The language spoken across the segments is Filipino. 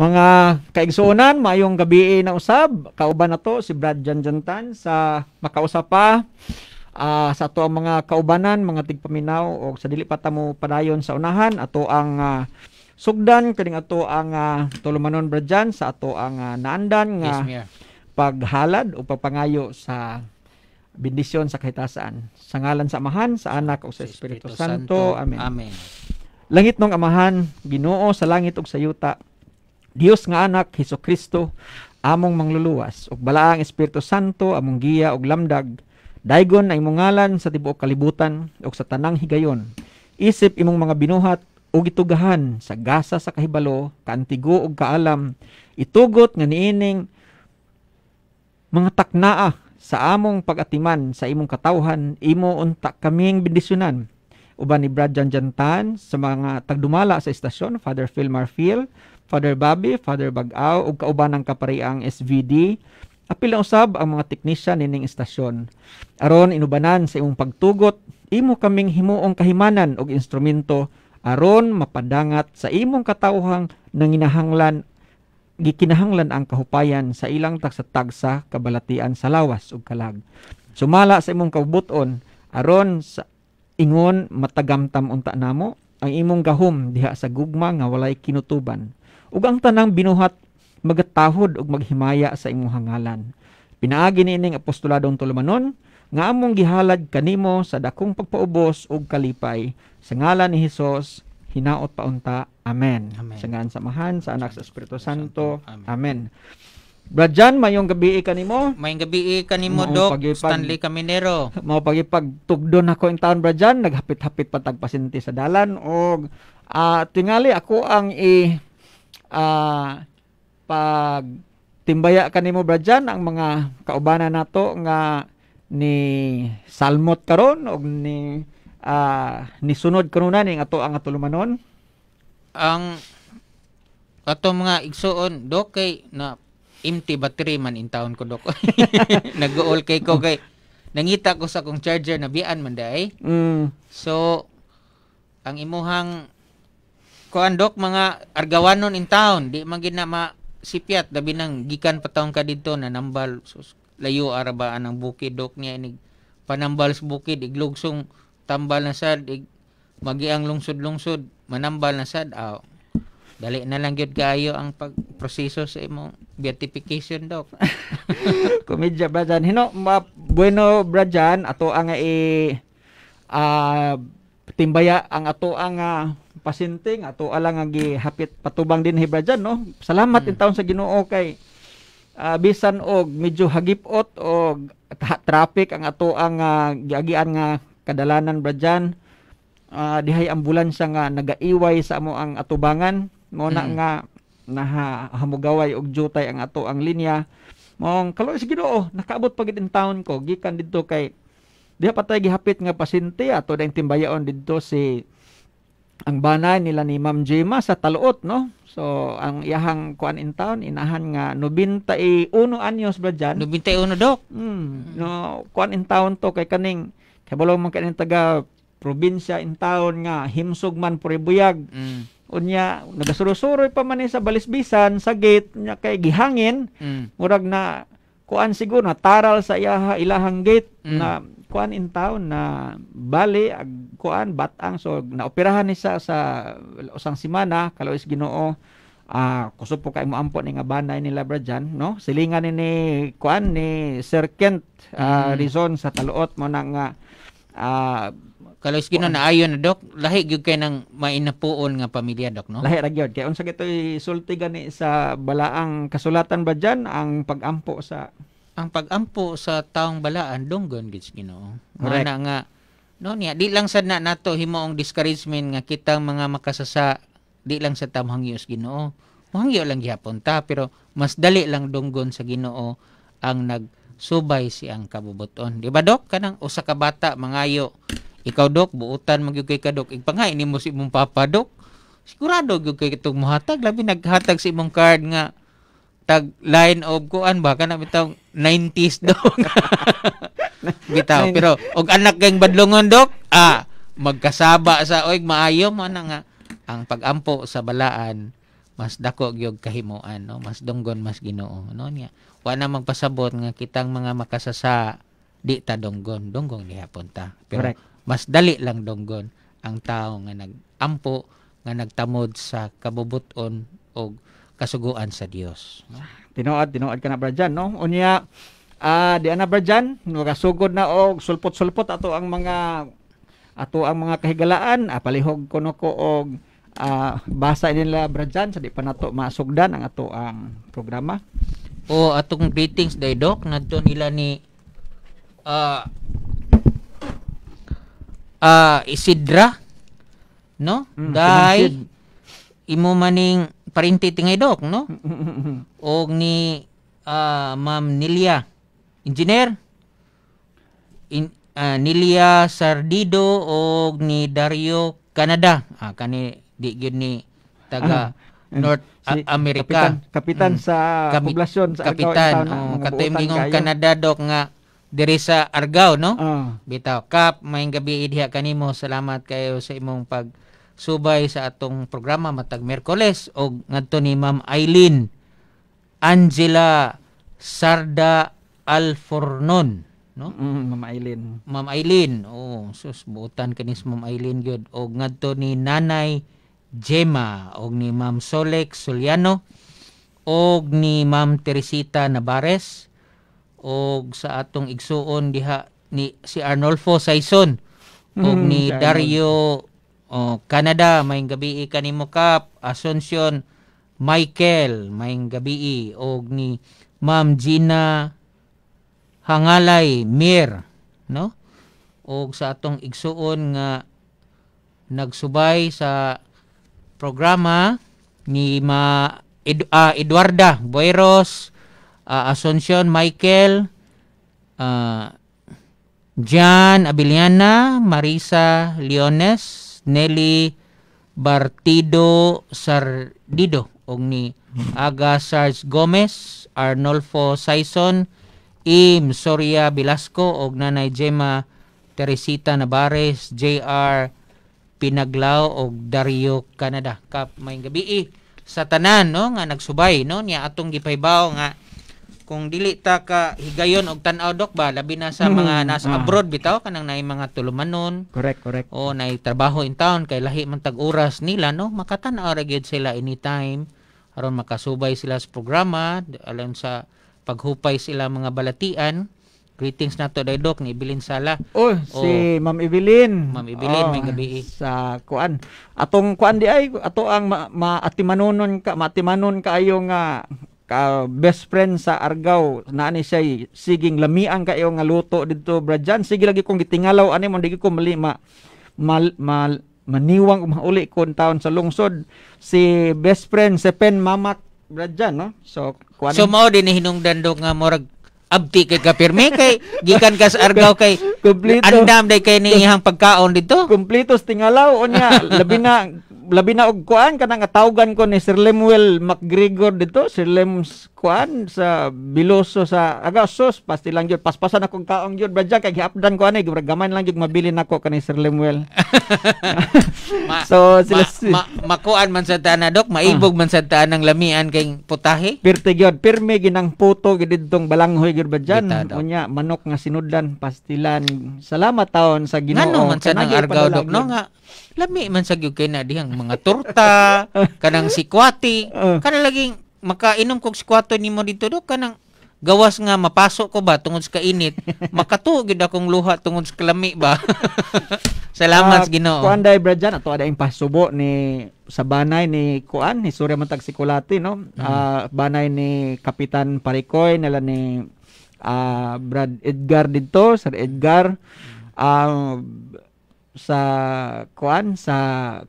Mga kaigsuonan, mayong gabi na usab. Kauban na to si Brad Janjantan sa makausap pa uh, sa ato ang mga kaubanan, mga tigpaminaw o sa dili pa tamo padayon sa unahan ato ang uh, sugdan kaning ato ang uh, tulumanon Jan, sa ato ang uh, naandan nga yes, paghalad o pagpangayo sa bendisyon sa kahitasaan. Sa ngalan sa Amahan, sa Anak o sa Espiritu Santo. Santo. Amen. Amen. Langit nung Amahan, Ginoo sa langit ug sa yuta, Dios nga anak Hesus Kristo among mangluluwas ug balaang Espiritu Santo among giya ug lamdag Daigon na imong ngalan sa tibuok kalibutan ug sa tanang higayon. Isip imong mga binuhat ug itugahan sa gasa sa kahibalo, kaantigo ug kaalam, itugot nga niining mga taknaa sa among pagatiman sa imong katawhan, imo unta kaming bendisyonan. Uban ni Brad Janjantan sa mga tagdumala sa istasyon, Father Phil Marfiel, Father Bobby, Father Bagaw ug kauban ng kapariang SVD. Apil ang usab ang mga teknisyan nining istasyon. Aron inubanan sa imong pagtugot, imo kaming himuong kahimanan og instrumento aron mapadangat sa imong katawhang nanginahanglan gikinahanglan ang kahupayan sa ilang tagsatag tagsa kabalatian sa lawas ug kalag. Sumala sa imong kabuton aron sa ingon matagamtam unta namo ang imong gahom diha sa gugma nga walay kinutuban ug ang tanang binuhat magatahod ug maghimaya sa imong hangalan. Pinaagi ni ining apostoladong tulumanon nga among gihalad kanimo sa dakong pagpaubos ug kalipay sa ngalan ni Hesus hinaot paunta. Amen. Amen. Sa ngaan samahan sa anak sa Espiritu Santo. Amen. Amen. Brad John, mayong gabi kanimo. Mayong gabi kanimo, Dok. Pagipag, Stanley Caminero. Mao pagipagtugdon ako ang taon, Brad John. Naghapit-hapit patagpasinti sa dalan. O uh, ah, tingali, ako ang i... Eh, uh, ah, pag timbaya kanimo bradyan ang mga kaubanan nato nga ni salmot karon og ni uh, ni sunod karon na ning ato ang atulumanon ang ato mga igsuon do kay na empty battery man in town ko dok nag-all kay ko kay nangita ko sa kong charger na bian man day mm. so ang imuhang kuandok mga argawanon in town di man gid na masipyat labi nang gikan pataon ka dito na nambal layo arabaan ang bukid dok niya inig panambal sa bukid iglugsong tambal na sad ig, magiang lungsod-lungsod manambal na sad aw oh. dali na lang gyud kaayo ang pagproseso sa imong beatification dok komedya ba dyan hino ma, bueno bra ato ang i uh, timbaya ang ato ang uh, pasinting ato alang nga gihapit patubang din hebra dyan, no salamat hmm. intawon sa Ginoo kay uh, bisan og medyo hagipot og traffic ang ato ang uh, giagian nga kadalanan bra dyan uh, dihay ambulansya nga nagaiway sa amo ang atubangan mo na mm. nga nahamugaway og jutay ang ato ang linya mong kaloy sa Ginoo nakaabot pagid in town ko gikan didto kay diha patay gihapit nga pasyente ato dayang timbayaon didto si ang banay nila ni Ma'am Jema sa Taluot, no? So, ang iyahang kuan in town, inahan nga 91 anyos ba dyan? 91, Dok. Hmm. Mm, no, kuan in town to kay kaning, kay balong man kaning taga probinsya in town nga, himsog man puribuyag. Mm. Unya, nagasurosuroy pa man sa balisbisan, sa gate, nya kay gihangin, mm. murag na kuan siguro na taral sa iyaha ilahang gate mm. na kuan in town na bali ag kuan batang so naoperahan ni sa sa usang semana kalawis Ginoo ah uh, kusog po kay mo ampo ni nga banay ni bra no silingan ni, ni kuan ni Sir Kent uh, mm. Rizon sa taluot mo nang nga uh, kalawis Ginoo na ayon na dok lahi gyud kay nang mainapuon nga pamilya dok no lahi ra gyud kay unsa gitoy sulti gani sa balaang kasulatan ba dyan ang pagampo sa ang pagampo sa taong balaan donggon gid Ginoo. Mura nga no niya di lang sad na nato himaong discouragement nga kitang mga makasasa di lang sa tamhang Dios Ginoo. Muhangyo lang gihapon ta pero mas dali lang donggon sa Ginoo ang nagsubay si ang kabubuton. Di ba dok? Kanang usa ka bata mangayo ikaw dok buutan magyud kay ka dok igpangain nimo si imong papa dok. Sigurado gyud kay itong muhatag labi naghatag si imong card nga tag line of kuan ba kana bitaw 90s dog bitaw pero og anak kang badlongon dok ah magkasaba sa oy maayo mo na nga ang pagampo sa balaan mas dako gyud kahimuan no mas dunggon mas Ginoo no niya wa na magpasabot nga kitang mga makasasa di ta dunggon dunggon ni punta pero Correct. mas dali lang dunggon ang tao nga nagampo nga nagtamod sa kabubuton og kasuguan sa Dios. No? Tinuod, tinuod ka na Brajan, no? Unya, uh, di na Brajan, sugod na og sulpot-sulpot ato ang mga ato ang mga kahigalaan, apalihog ah, ko no ko og uh, ah, basa nila Brajan, sa di pa nato masugdan ang ato ang programa. O atong greetings day doc nadto nila ni uh, uh, Isidra no? Mm, Dahil imo maning parinti tingidok, no? o ni uh, Ma'am Nilia. Engineer? In, uh, Nilia Sardido o ni Dario Canada. Ah, kani di gyud ni taga ah, North si, A- America. Kapitan, kapitan mm. sa Kapi, poblasyon sa kapitan, Argao. Kapitan, oh, katoy Canada dok nga diri sa Argao, no? Oh. Bitaw, Kap, mayong gabi diha kanimo. Salamat kayo sa imong pag subay sa atong programa matag Merkoles og ngadto ni Ma'am Eileen Angela Sarda Alfornon no mm, Ma'am Eileen Ma'am Eileen oh sus buutan kini si Ma'am Eileen gyud og ngadto ni Nanay Gemma og ni Ma'am Solek Suliano og ni Ma'am Teresita Nabares og sa atong igsuon diha ni si Arnolfo Saison og mm, ni Dario o, oh, Canada, maayong gabi mo Kap. Asuncion, Michael, maayong gabi. og ni Ma'am Gina Hangalay Mir. No? Og sa atong igsuon nga nagsubay sa programa ni Ma Ed, uh, Eduarda Boyros, uh, ah, Asuncion Michael, uh, Jan Abiliana, Marisa Leones, Nelly Bartido Sardido og ni Aga Sarge Gomez, Arnolfo Saison, Im Soria Velasco og Nanay Gemma Teresita Nabares, JR Pinaglaw og Dario Canada. Kap may gabi eh, sa tanan no nga nagsubay no niya atong gipaybaw nga kung dili ta ka higayon og tan-aw dok ba labi na sa mga mm-hmm. nasa ah. abroad bitaw kanang naay mga tulumanon correct correct o naay trabaho in town kay lahi man tag oras nila no makatan-aw ra gyud sila anytime aron makasubay sila sa programa alam sa paghupay sila mga balatian greetings nato day dok ni Ibilin Sala oh o, si Ma'am Ibilin Ma'am Ibilin oh, may gabi sa kuan atong kuan di ay ato ang maatimanon ma, ka maatimanon ka ayong uh, ka best friend sa Argao na ani siya siging lamian kayo nga luto didto Brajan sige lagi kong gitingalaw ani mo di ko mali ma mal, mal maniwang umauli ko taon sa lungsod si best friend si Pen Mamak Brajan no so kuan So mao din hinungdan do nga murag abti kay kapirme kay gikan ka sa Argao kay kompleto andam day kay ni ihang pagkaon dito kompleto tingalaw unya labi na labi na og kuan kanang atawgan ko ni Sir Lemuel McGregor dito, Sir Lems kuan sa biloso sa agasos pasti lang jud paspasan akong kaong jud badya kay giapdan ko anay gaman lang jud mabili nako kani Sir Lemuel ma, so sila ma, ma, makuan man sa tanan dok maibog uh, man sa tanan ng lamian kay putahe pirte gyud pirme ginang puto gididtong balanghoy gyud badyan unya manok nga sinudlan pastilan salamat taon sa Ginoo ngano man sa nang argaw dok no nga lami man sa gyud kay na dihang mga turta kanang sikwati uh, ah. kanang laging makainom kog squato nimo dito do kanang gawas nga mapasok ko ba tungod sa kainit makato akong luha tungod sa kalami ba salamat uh, Ginoo kuan dai brad jan ato ada pasubo ni sa banay ni kuan ni Surya Matag Sikulati no mm. uh, banay ni Kapitan Parikoy nila ni uh, Brad Edgar dito Sir Edgar um, sa kuan sa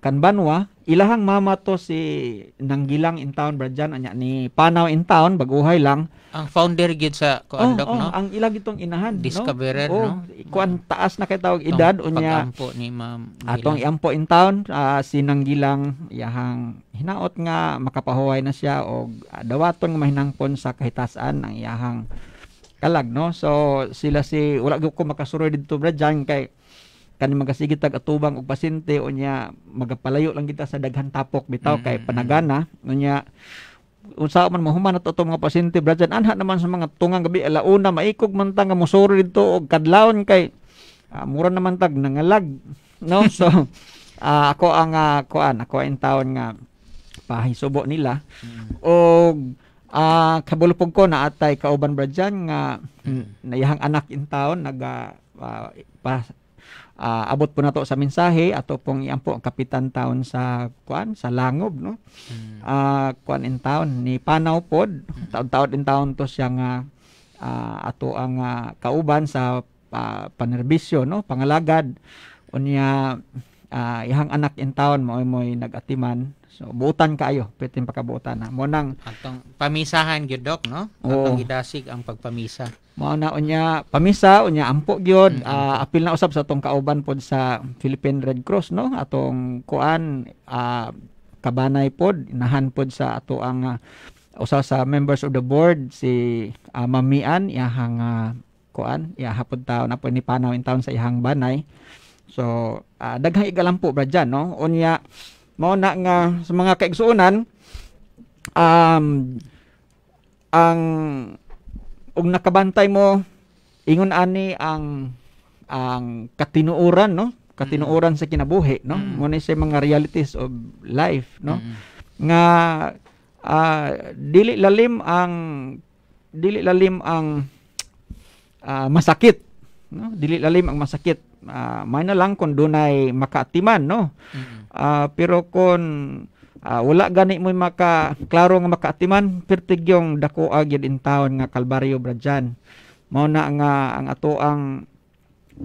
Kanbanwa ilahang mama to si Nanggilang in town Bradjan anya ni Panaw in town baguhay lang ang founder gid sa kuan oh, dok oh, no ang ila gitong inahan discoverer no, oh, no? kuan taas na kay tawag edad unya ampo ni ma'am atong iampo in town uh, si Nanggilang yahang hinaot nga makapahuway na siya og uh, ah, dawaton nga mahinangpon sa kahitasan ang iyahang kalag no so sila si wala ko makasuroy didto Bradjan kay kani magasigit tag atubang og pasyente unya magapalayo lang kita sa daghan tapok bitaw mm-hmm. kay panagana unya unsa man mahuman nato mga pasyente brother anha naman sa mga tungang gabi alauna maikog man ta nga musuri didto og kadlawon kay uh, mura naman tag nangalag no so uh, ako ang uh, kuan ako ang taon nga pahisubo nila mm-hmm. og uh, kabulupog ko na atay kauban brother nga mm-hmm. nayahang anak in taon naga uh, pa, uh, abot po na to sa mensahe ato pong iampo ang kapitan town sa kuan sa Langob no mm. uh, ah, kuan in town ni Panaw pod mm. taud taon in town to siya nga uh, ah, ato ang uh, kauban sa uh, panerbisyo no pangalagad unya uh, ihang anak in town mo mo'y nagatiman So butan kaayo, pitin pakabutan na. Mo nang atong pamisahan gyud dok, no? Atong gidasig ang pagpamisa. Mao na unya pamisa, unya ampo gyud, mm-hmm. uh, ah, apil na usab sa atong kauban pod sa Philippine Red Cross, no? Atong kuan uh, kabanay pod, nahan pod sa ato ang uh, usa sa members of the board si uh, Mamian yahang uh, kuan, yahapod taon na po ni Panaw in town sa ihang banay. So, uh, daghang igalampo bra dyan, no? Unya, mo na nga sa mga kaigsuonan um, ang og nakabantay mo ingon ani ang ang katinuoran no katinuoran mm-hmm. sa kinabuhi no mm-hmm. muna sa mga realities of life no mm-hmm. nga uh, dili lalim ang dili lalim ang uh, masakit no dili lalim ang masakit uh, may na lang kung dunay makaatiman no mm-hmm. Uh, pero kung uh, ah, wala gani mo maka klaro nga makaatiman pertig yung dako agyud in town nga kalbaryo bradyan mao na nga ang atoang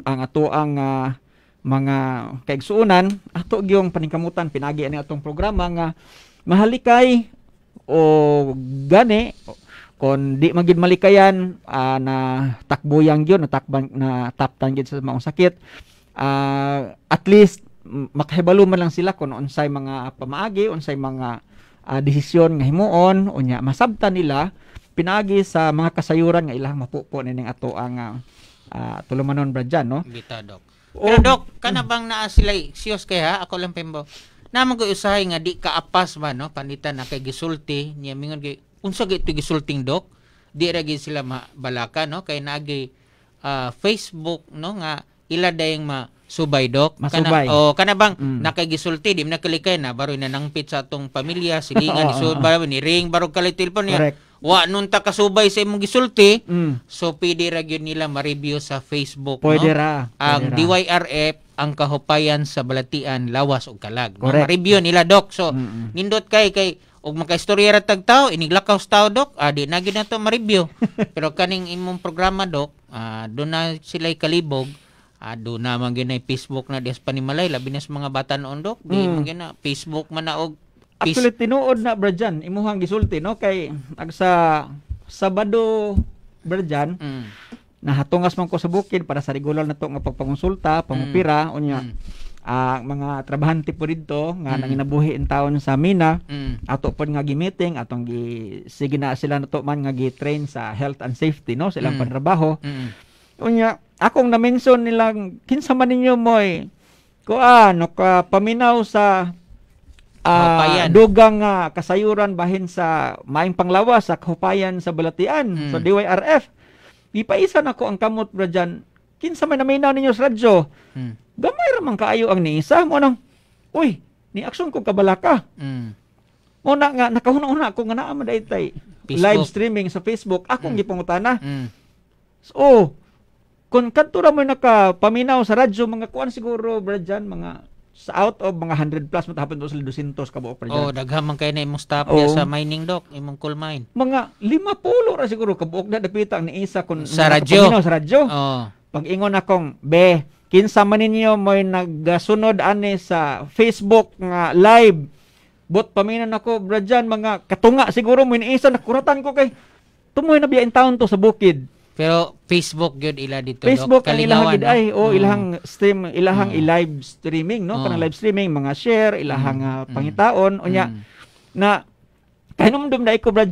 ang atoang uh, ah, mga kaigsuunan ato gyung paningkamutan pinagi ani atong programa nga mahalikay o gani kon di magid malikayan uh, na takbuyang gyud na takban na taptan gyud sa maong sakit uh, at least makahibalo man lang sila kung unsay mga pamaagi, unsay mga uh, desisyon nga himuon, unya masabtan nila pinagi sa mga kasayuran nga ilang mapupo nining ato ang uh, uh, tulumanon bradyan no. Bita dok. Oh, Pero dok, kanabang bang naa sila siyos kay Ako lang pimbo. Namang ko usahay nga di ka apas ba no, panitan na kay gisulti niya mingon kay unsa gyud ito gisulting dok? Di ra sila mabalaka no kay nagi uh, ah, Facebook no nga ila dayang ma subay dok Masubay. Ah, kana o oh, kana bang mm. nakagisulti di nakalikay na baro na nang pizza tong pamilya silingan oh, isubay oh. ni ring baro kalay telepon niya wa nun ta kasubay sa imong gisulti mm. so pwede ra gyud nila ma-review sa Facebook pwede no? ra pwede ang ra. DYRF ang kahupayan sa balatian lawas ug kalag no? ma-review nila dok so Mm-mm. nindot kay kay og makaistorya ra tag tao iniglakaw sa tao dok adi ah, na gid na to ma-review pero kaning imong programa dok ah, do na sila kalibog Ado na man ginay Facebook na des panimalay labi na sa mga bata noon dok. Di mm. man gina Facebook man na og pis- Actually tinuod na Brajan imuhang gisulti no kay agsa Sabado Brajan mm. nahatungas man ko sa bukid para sa regular na to nga pagpamonsulta, hmm. pamupira mm. unya. Mm uh, mga trabahante po dito nga mm. nanginabuhi in taon sa Mina mm. ato pod nga gi-meeting atong gi sige na sila nato man nga gi-train sa health and safety no silang mm. panrabaho mm unya akong na-mention nilang kinsa man ninyo moy ko no ka paminaw sa uh, dugang uh, kasayuran bahin sa maing panglawas sa Kahupayan sa Balatian mm. sa DYRF ipaisa na ko ang kamot bro dyan kinsa man naminaw ninyo sa radyo mm. gamay ra man kaayo ang niisa mo nang uy ni aksyon ko kabalaka mm. mo na nga nakahuna-una ko nga naa man live streaming sa Facebook akong mm. gipangutana mm. so kung kanto ra mo nakapaminaw sa radyo, mga kuan siguro, brad mga sa out of mga 100 plus matapon to sa 200 ka buok per Oh, daghamang kay na imong staff oh. sa mining dock, imong coal mine. Mga 50 ra siguro ka buok na dapita ang isa kun sa radyo. sa radyo. Oh. Pag ingon akong be kinsa man ninyo moy nagsunod ani sa Facebook nga live. But paminan ako bradyan mga katunga siguro mo ni isa nakuratan ko kay tumoy na biya in town to sa bukid. Pero Facebook gyud ila dito Facebook ang ilahang gid ay o oh, ilahang stream ilahang mm. i-live streaming no mm. kanang live streaming mga share ilahang mm. uh, pangitaon mm. unya na, na kanong dumday ko brad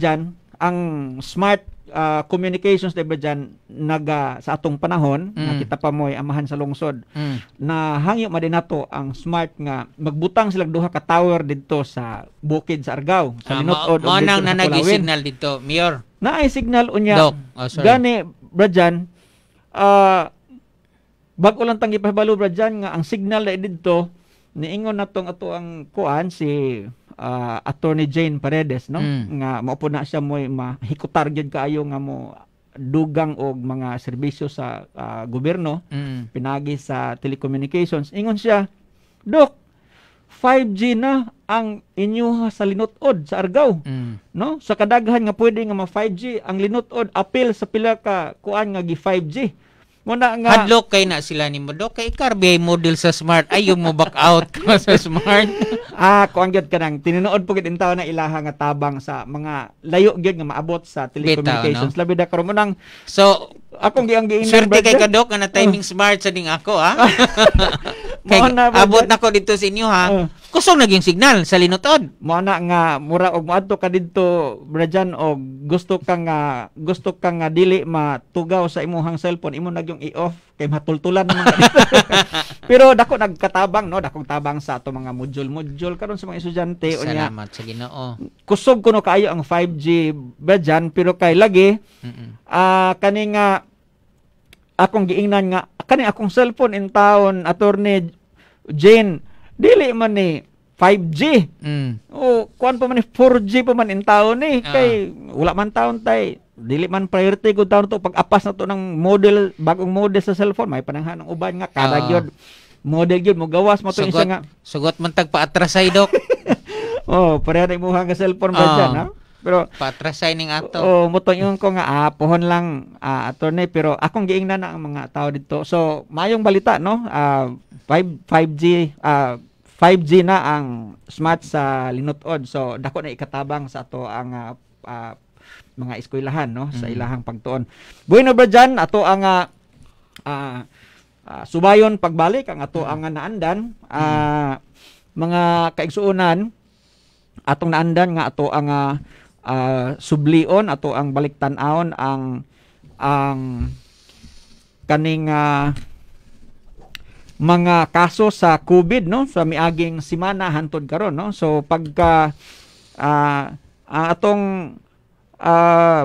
ang smart uh, communications diba dyan, naga sa atong panahon mm. nakita pa moy amahan sa lungsod mm. na hangyo man nato ang smart nga magbutang sila duha ka tower didto sa bukid sa Argao sa uh, ah, Linotod ma- o dito, nang nanagi signal dito mayor na ay signal unya Dok. Oh, gani bradyan uh, bago lang tangi pahibalo bradyan nga ang signal na didto niingon natong ato ang kuan si uh, attorney Jane Paredes no mm. nga maupo na siya mo mahikutar gyud kaayo nga mo dugang og mga serbisyo sa uh, gobyerno mm. pinagi sa telecommunications ingon siya dok 5G na ang inyuha sa linutod sa Argao mm. no sa kadaghan nga pwede nga ma 5G ang linutod apil sa pila ka kuan nga gi 5G mo na nga hadlok kay na sila ni mo kay Carby model sa smart ayo mo back out ka sa smart ah kuan gyud kanang tinuod pugit intaw na ilaha nga tabang sa mga layo gyud nga maabot sa telecommunications Beta, no? labi da karon nang so akong giang giinan Swerte kay kadok nga na timing uh. smart sa ding ako ha Kay, na abot na ko dito sa inyo ha. Uh, oh. Kusog naging signal sa linutod. Mo na nga mura og moadto ka dito Brajan og gusto ka nga gusto ka nga dili matugaw sa imong cellphone imo nagyong i-off kay matultulan man. Pero dako nagkatabang no, dakong tabang sa ato mga module-module karon sa mga estudyante unya. Salamat sa Ginoo. Kusog kuno kaayo ang 5G Brajan pero kay lagi ah uh, kani nga akong giingnan nga kani akong cellphone in town attorney Jane dili man ni 5G. Mm. O kuan pa man ni 4G pa man in town ni eh. Uh. kay wala man taon tay dili man priority ko taon to pag apas na to ng model bagong model sa cellphone may pananghan uban nga kada uh. gyud model gyud mo gawas mo to isa nga sugot man tag paatras dok. oh, pareha na imuhang ka cellphone ba uh. dyan, ha? Pero patrasigning ato. Oo, mutuyon ko nga apohon ah, lang uh, attorney pero akong giingnan na ang mga tao dito. So, mayong balita no. ah, 5 5G ah, 5G na ang smart sa linuton. So, dako na ikatabang sa ato ang uh, uh, mga eskwelahan no sa mm-hmm. ilahang pagtuon. Bueno ba diyan ato ang ah, uh, subayon pagbalik ang ato mm-hmm. ang naandan ah, mga kaigsuonan atong naandan nga ato ang uh, uh, sublion ato ang baliktan-aon ang ang kaning uh, mga kaso sa COVID no sa miaging semana hantod karon no so pagka uh, ang atong uh,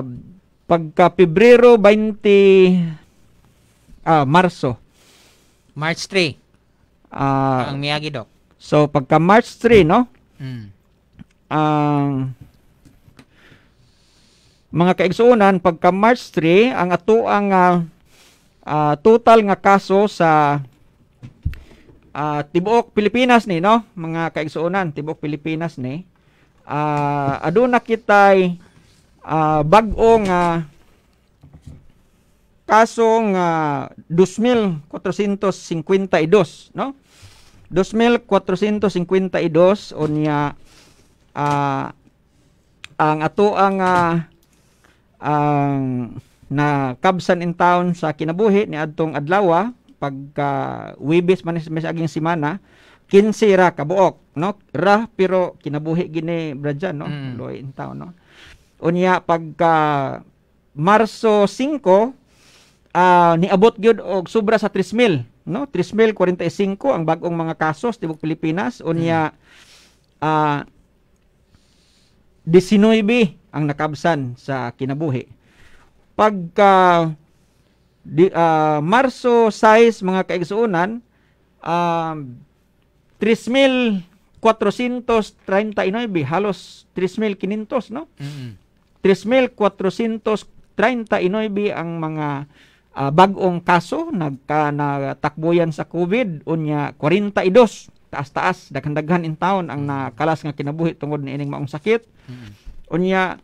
pagka Pebrero 20 uh, Marso March 3 uh, ang Miyagi Doc. So pagka March 3 no? Mm. uh, mga kaigsuonan pagka March 3 ang ato ang uh, uh, total nga kaso sa uh, tibuok Pilipinas ni no mga kaigsuonan tibuok Pilipinas ni uh, aduna kitay uh, bag-o nga uh, kasong 2,452 no 2,452 unya uh, ang ato ang uh, ang na kabsan in town sa kinabuhi ni adtong adlawa pagka wibis man sa aging semana 15 ra kabuok no ra pero kinabuhi gini bradya no mm. loy in town no unya pagka Marso 5 uh, ah, niabot gyud og sobra sa 3,000 no 3,045 ang bag-ong mga kasos tibok Pilipinas unya mm. uh, ah, 19 ang nakabsan sa kinabuhi. Pagka di, uh, Marso 6 mga kaigsuunan, uh, ah, 3,439 halos 3,500 no? Mm-hmm. 3,439 ang mga uh, bagong kaso nagka natakbuyan sa COVID unya 42 taas-taas daghan-daghan in town ang nakalas nga kinabuhi tungod ni ining maong sakit. Mm-hmm. Unya,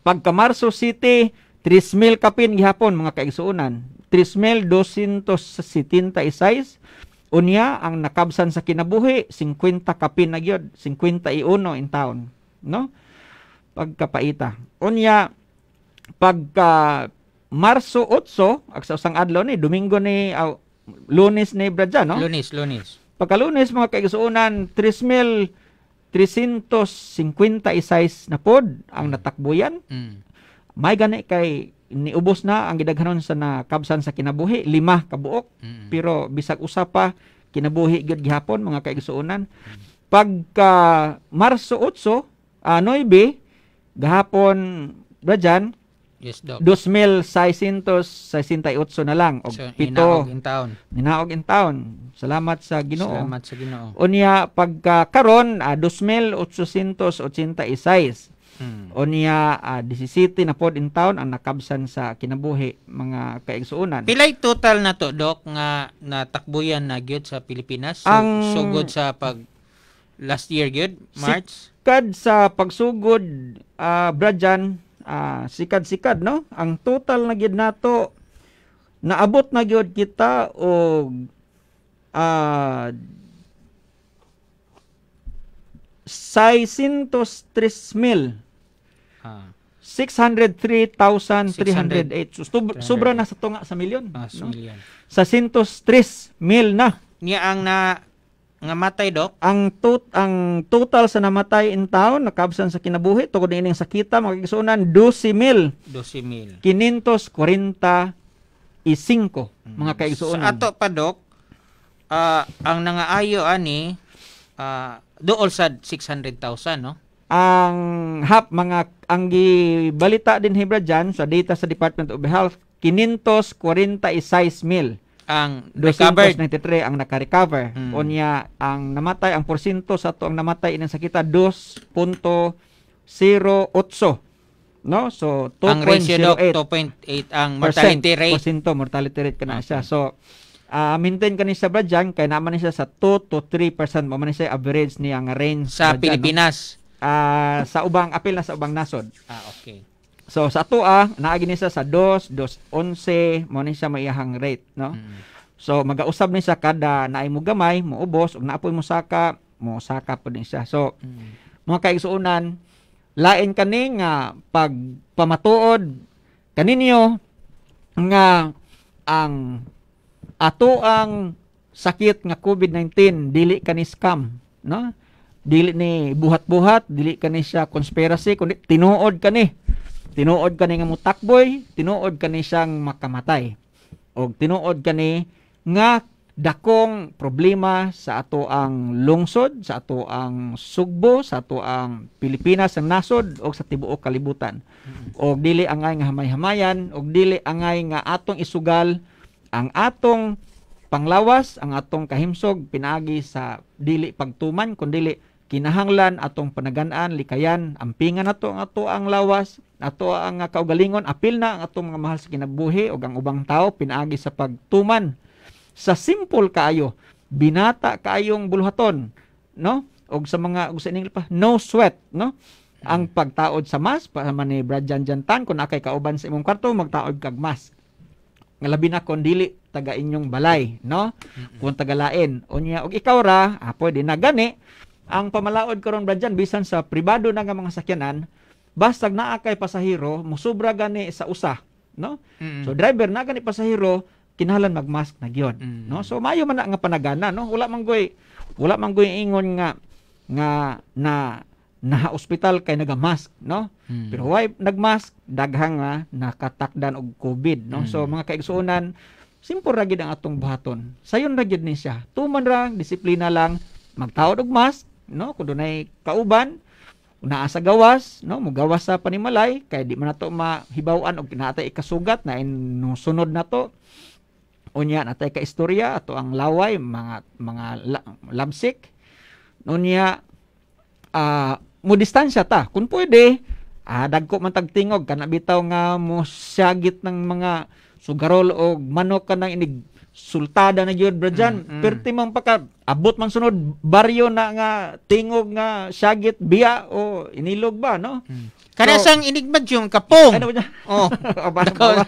pagka Marso City, 3,000 kapin gihapon mga kaigsuonan. 3,276. Unya, ang nakabsan sa kinabuhi, 50 kapin na gyud, 51 in town. No? Pagkapaita. Unya, pagka Marso 8, sa usang adlaw ni, Domingo ni, uh, Lunes ni Bradja, no? Lunes, Lunes. Pagka Lunes, mga kaigsuonan, 3,000 356 na pod ang mm. natakbo Mm. May gani kay niubos na ang gidaghanon sa nakabsan sa kinabuhi, lima kabuok. Mm. Pero bisag usa pa kinabuhi gyud gihapon mga kaigsuonan. Mm. Pagka Marso 8, uh, 9, gahapon ba Yes, Doc. 2,668 na lang. O so, pito. in town. Inaog in town. Salamat sa Ginoo. Salamat sa Ginoo. Unya pagka karon uh, 2,886. Hmm. O niya, uh, 17 na pod in town ang nakabsan sa kinabuhi mga kaigsuunan. Pilay total na to, Doc, nga natakbuyan na gyud sa Pilipinas? So, ang, sugod so sa pag last year gyud March? Sikad sa pagsugod, uh, ah, Bradjan, ah, sikad-sikad no ang total na gid nato naabot na gyud kita og ah, 603,000 ah. 603,308 sobra na sa tunga sa milyon ah, so no? milyon sa 103 na niya ang na nga matay Dok? Ang, tut ang total sa namatay in town, nakabsan sa kinabuhi, tugod ining sakita, mga kikisunan, 12,000. 12,000. 545, hmm. mga kaigsuonan. ato pa, Dok, uh, ah, ang nangaayo ani, uh, ah, dool sa 600,000, no? Ang hap, mga, ang gibalita din Hebra dyan, sa data sa Department of Health, 546,000 ang recovered 293 ang naka-recover. Mm. Unya ang namatay ang porsyento sa to ang namatay inang sakita 2.08. No? So 2.08. Ang ratio 2.8 ang mortality rate. Porsyento mortality rate kana okay. Ah, siya. So uh, maintain kani sa Bradyan kay naman siya sa 2 to 3% mo man siya average niya ang range sa Bradyan, Pilipinas. No? Uh, ah, sa ubang apil na sa ubang nasod. Ah okay. So sa ato ah, naagi ni sa sa 2, 2, 11, mo ni siya maiyahang rate, no? Mm. So magausab ni sa kada naay mo gamay, mo ubos, ug naapoy mo saka, mo saka pud ni siya. So mm. mga kaigsuonan, lain kani nga pag pamatuod kaninyo nga ang ato ang sakit nga COVID-19 dili kani scam, no? Dili ni buhat-buhat, dili kani siya conspiracy, kundi tinuod kani tinuod kani nga mutakboy, tinuod kani siyang makamatay. O tinuod kani nga dakong problema sa ato ang lungsod, sa ato ang sugbo, sa ato ang Pilipinas ang nasod o sa tibuok kalibutan. O dili angay nga hamay-hamayan, o dili angay nga atong isugal ang atong panglawas, ang atong kahimsog pinagi sa dili pagtuman kun dili kinahanglan atong panagan-an likayan ampingan nato ang ato ang lawas ato ang kaugalingon apil na ang atong mga mahal sa kinabuhi ug ang ubang tao pinaagi sa pagtuman sa simple kaayo binata kaayong buluhaton no og sa mga og sa ining pa no sweat no ang mm. pagtaod sa mas para man ni Bradjan Jantan kun akay kauban sa imong kwarto magtaod kag mas nga labi na kon dili taga inyong balay no kung tagalain unya og ikaw ra ah, pwede na gani ang pamalaod karon bradyan bisan sa pribado na nga mga sakyanan basta naa kay pasahero musubra gani sa usa no mm-hmm. so driver na gani pasahero kinahanglan magmask na gyud mm-hmm. no so mayo man na nga panagana no wala man goy wala man goy ingon nga nga na na ospital kay nagamask no mm-hmm. pero why nagmask daghang nga ah, nakatakdan og covid no mm-hmm. so mm. mga kaigsuonan simple ra gyud ang atong buhaton sayon ra gyud ni siya tuman ra disiplina lang magtaod og mask no kun dunay kauban naa sa gawas no mugawas sa panimalay kay di man nato mahibawan og natay ikasugat na sunod na to unya natay ka istorya ato ang laway mga mga la, lamsik unya uh, mo distansya ta kun pwede ah, dagko man tagtingog kana bitaw nga mo syagit ng mga sugarol o manok ka nang inig sultada na gyud bro John mm, mm. perti man paka abot man sunod baryo na nga tingog nga sagit biya o inilog ba no mm. Kada so, sang inigmad yung kapong. Ano ba Oh. dako,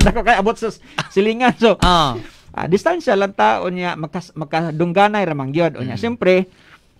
dako kay abot sa silingan. So, oh. uh, distansya lang taon niya, makas, makadungganay ramang yun. Mm. Niya. Siyempre,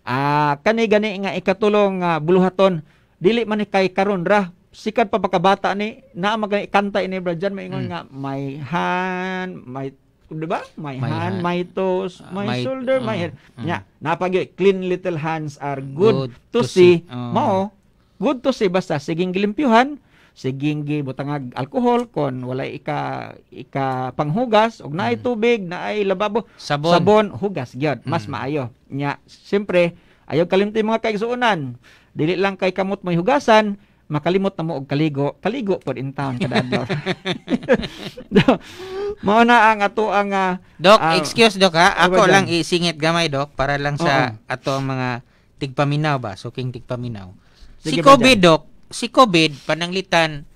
uh, ah, kani gani nga ikatulong uh, buluhaton, dili man kay karon ra, sikat pa pagkabata ni, na magkanta ini bro, dyan, maingon mm. nga, may han, may diba? My, my hand, hand, my toes, uh, my, my shoulder, uh, my head. Uh, yeah. Napag clean little hands are good, good to, to see. see. Uh. Mao, good to see basta siging gilimpyuhan, siging gibutangag alcohol kon wala ika ika panghugas og naay mm. tubig, naay lababo, sabon, sabon hugas gyud. Mas mm. maayo. Nya, siyempre, ayaw kalimti mga kaigsuonan. Dili lang kay kamot may hugasan, makalimot na mo og kaligo kaligo pod in town kada adlaw mao na ang ato ang uh, ah, doc uh, ah, excuse doc ha ako lang dyan? isingit gamay doc para lang sa Oo. ato ang mga tigpaminaw ba suking tigpaminaw Sige si COVID doc si COVID pananglitan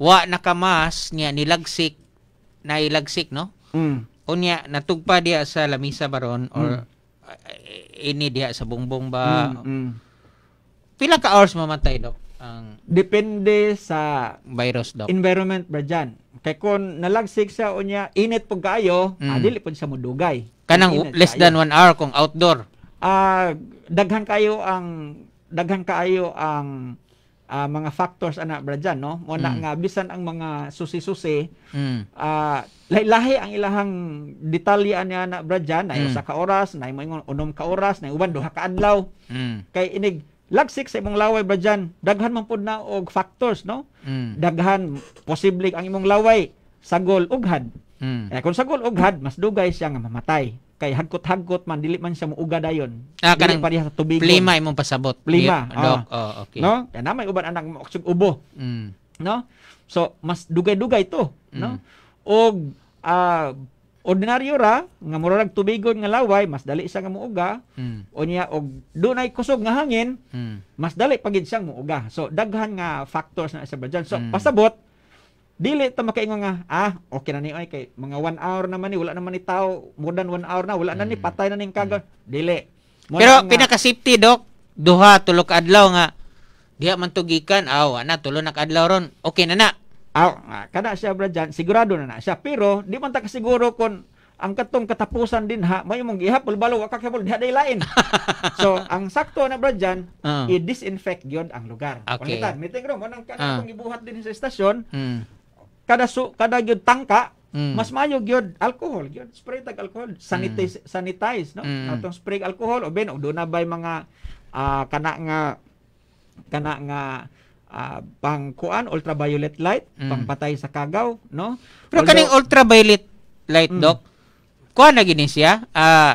wa nakamas niya nilagsik na ilagsik no mm. unya natugpa diya sa lamisa baron or mm. Uh, ini diya sa bumbong ba mm, mm. pila ka hours mamatay doc ang depende sa virus daw. Environment ba dyan? Kay kon nalagsik sa unya, init po kaayo, mm. adili ah, po sa mudugay. Kanang less than one hour kung outdoor. Uh, ah, daghan kayo ang daghan kaayo ang uh, mga factors ana bra dyan, no mo na mm. nga bisan ang mga susi-susi mm. uh, lahi-lahi ang ilahang detalye ana ana bra dyan, mm. ay ka oras nay mo unom ka oras nay uban duha ka adlaw mm. kay inig lagsik sa imong laway ba dyan, daghan man pud na og factors, no? Mm. Daghan posible ang imong laway sagol ug had. Mm. Eh, kung sagol ug had, mas dugay siya nga mamatay. Kay hagkot-hagkot man dili man siya muuga dayon. Ah, kanang pareha sa tubig. Plima imong pasabot. Plima. oh. oh, okay. No? Kaya na may uban anak mo ubo. Mm. No? So mas dugay-dugay to, mm. no? Og uh, ordinaryo ra nga murag tubigon nga laway mas dali siya nga muuga mm. unya og dunay kusog nga hangin mm. mas dali pagid siyang muuga so daghan nga factors na sa dyan so mm. pasabot dili ta makaingon nga ah okay na ni ay kay mga 1 hour naman ni wala naman ni tao more than 1 hour na wala mm. na ni hmm. patay na ning kagad mm. dili Muna pero nga, pinaka safety doc duha tulok adlaw nga diha man tugikan aw ana tulo nak adlaw ron okay na na Ah, kada siya bra dyan, sigurado na na siya. Pero, di man ta kasiguro kon ang katong katapusan din ha, may mong gihapol, balo, wakakapol, diha day lain. so, ang sakto na bro dyan, uh. i-disinfect yun ang lugar. Okay. Ah. Kung meeting room, anong kanang uh. ibuhat din sa istasyon mm. kada, su, kada yun tangka, Mm. Mas mayo gyud alcohol gyud spray tag alcohol sanitize mm. sanitize no mm. atong spray alcohol o ben o do na bay mga uh, kana nga kana nga uh, pangkuan ultraviolet light mm. pangpatay sa kagaw no pero Although, kaning ultraviolet light mm. doc kuha na gini siya ah uh,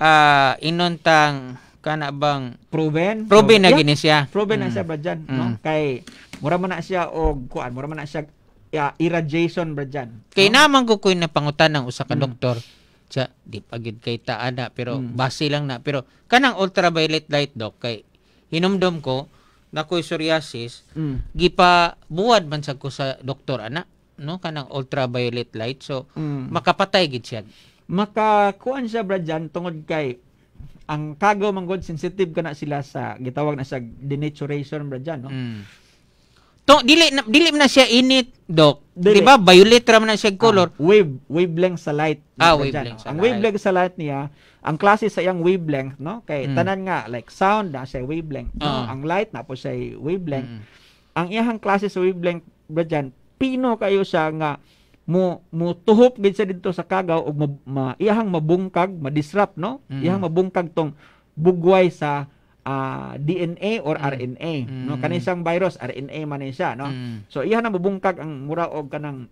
uh, ah, inontang kana bang proven proven na yeah, gini siya proven mm. na siya ba dyan, mm. no mm. kay mura man na siya og kuan mura man na siya uh, irradiation ba dyan. kay no? naman ko kuy na pangutan ng usa ka mm. doktor siya di pagid kay taa na pero mm. base lang na pero kanang ultraviolet light doc kay hinumdom ko na nakoy psoriasis mm. gipa buwad man sad ko sa doktor ana no kanang ultraviolet light so mm. makapatay gid siya makakuan siya brad tungod kay ang kagaw manggod sensitive kana sila sa gitawag na sa denaturation brad no mm to dili na, dili na siya init dok dili. diba violet ra man siya color uh, wave wavelength sa light ah, wavelength sa ang light. wavelength sa light niya ang klase sa yang wavelength no kay mm. tanan nga like sound na siya wavelength uh. no? Ah. ang light na po siya wavelength mm. ang iyang klase sa wavelength brajan pino kayo siya nga mo mo tuhop gid sa didto sa kagaw og ma, ma, iyang mabungkag ma-disrupt no mm. iyang mabungkag tong bugway sa uh, ah, DNA or mm. RNA mm. no kanang isang virus RNA man siya no mm. so iya na mabungkag ang mura og kanang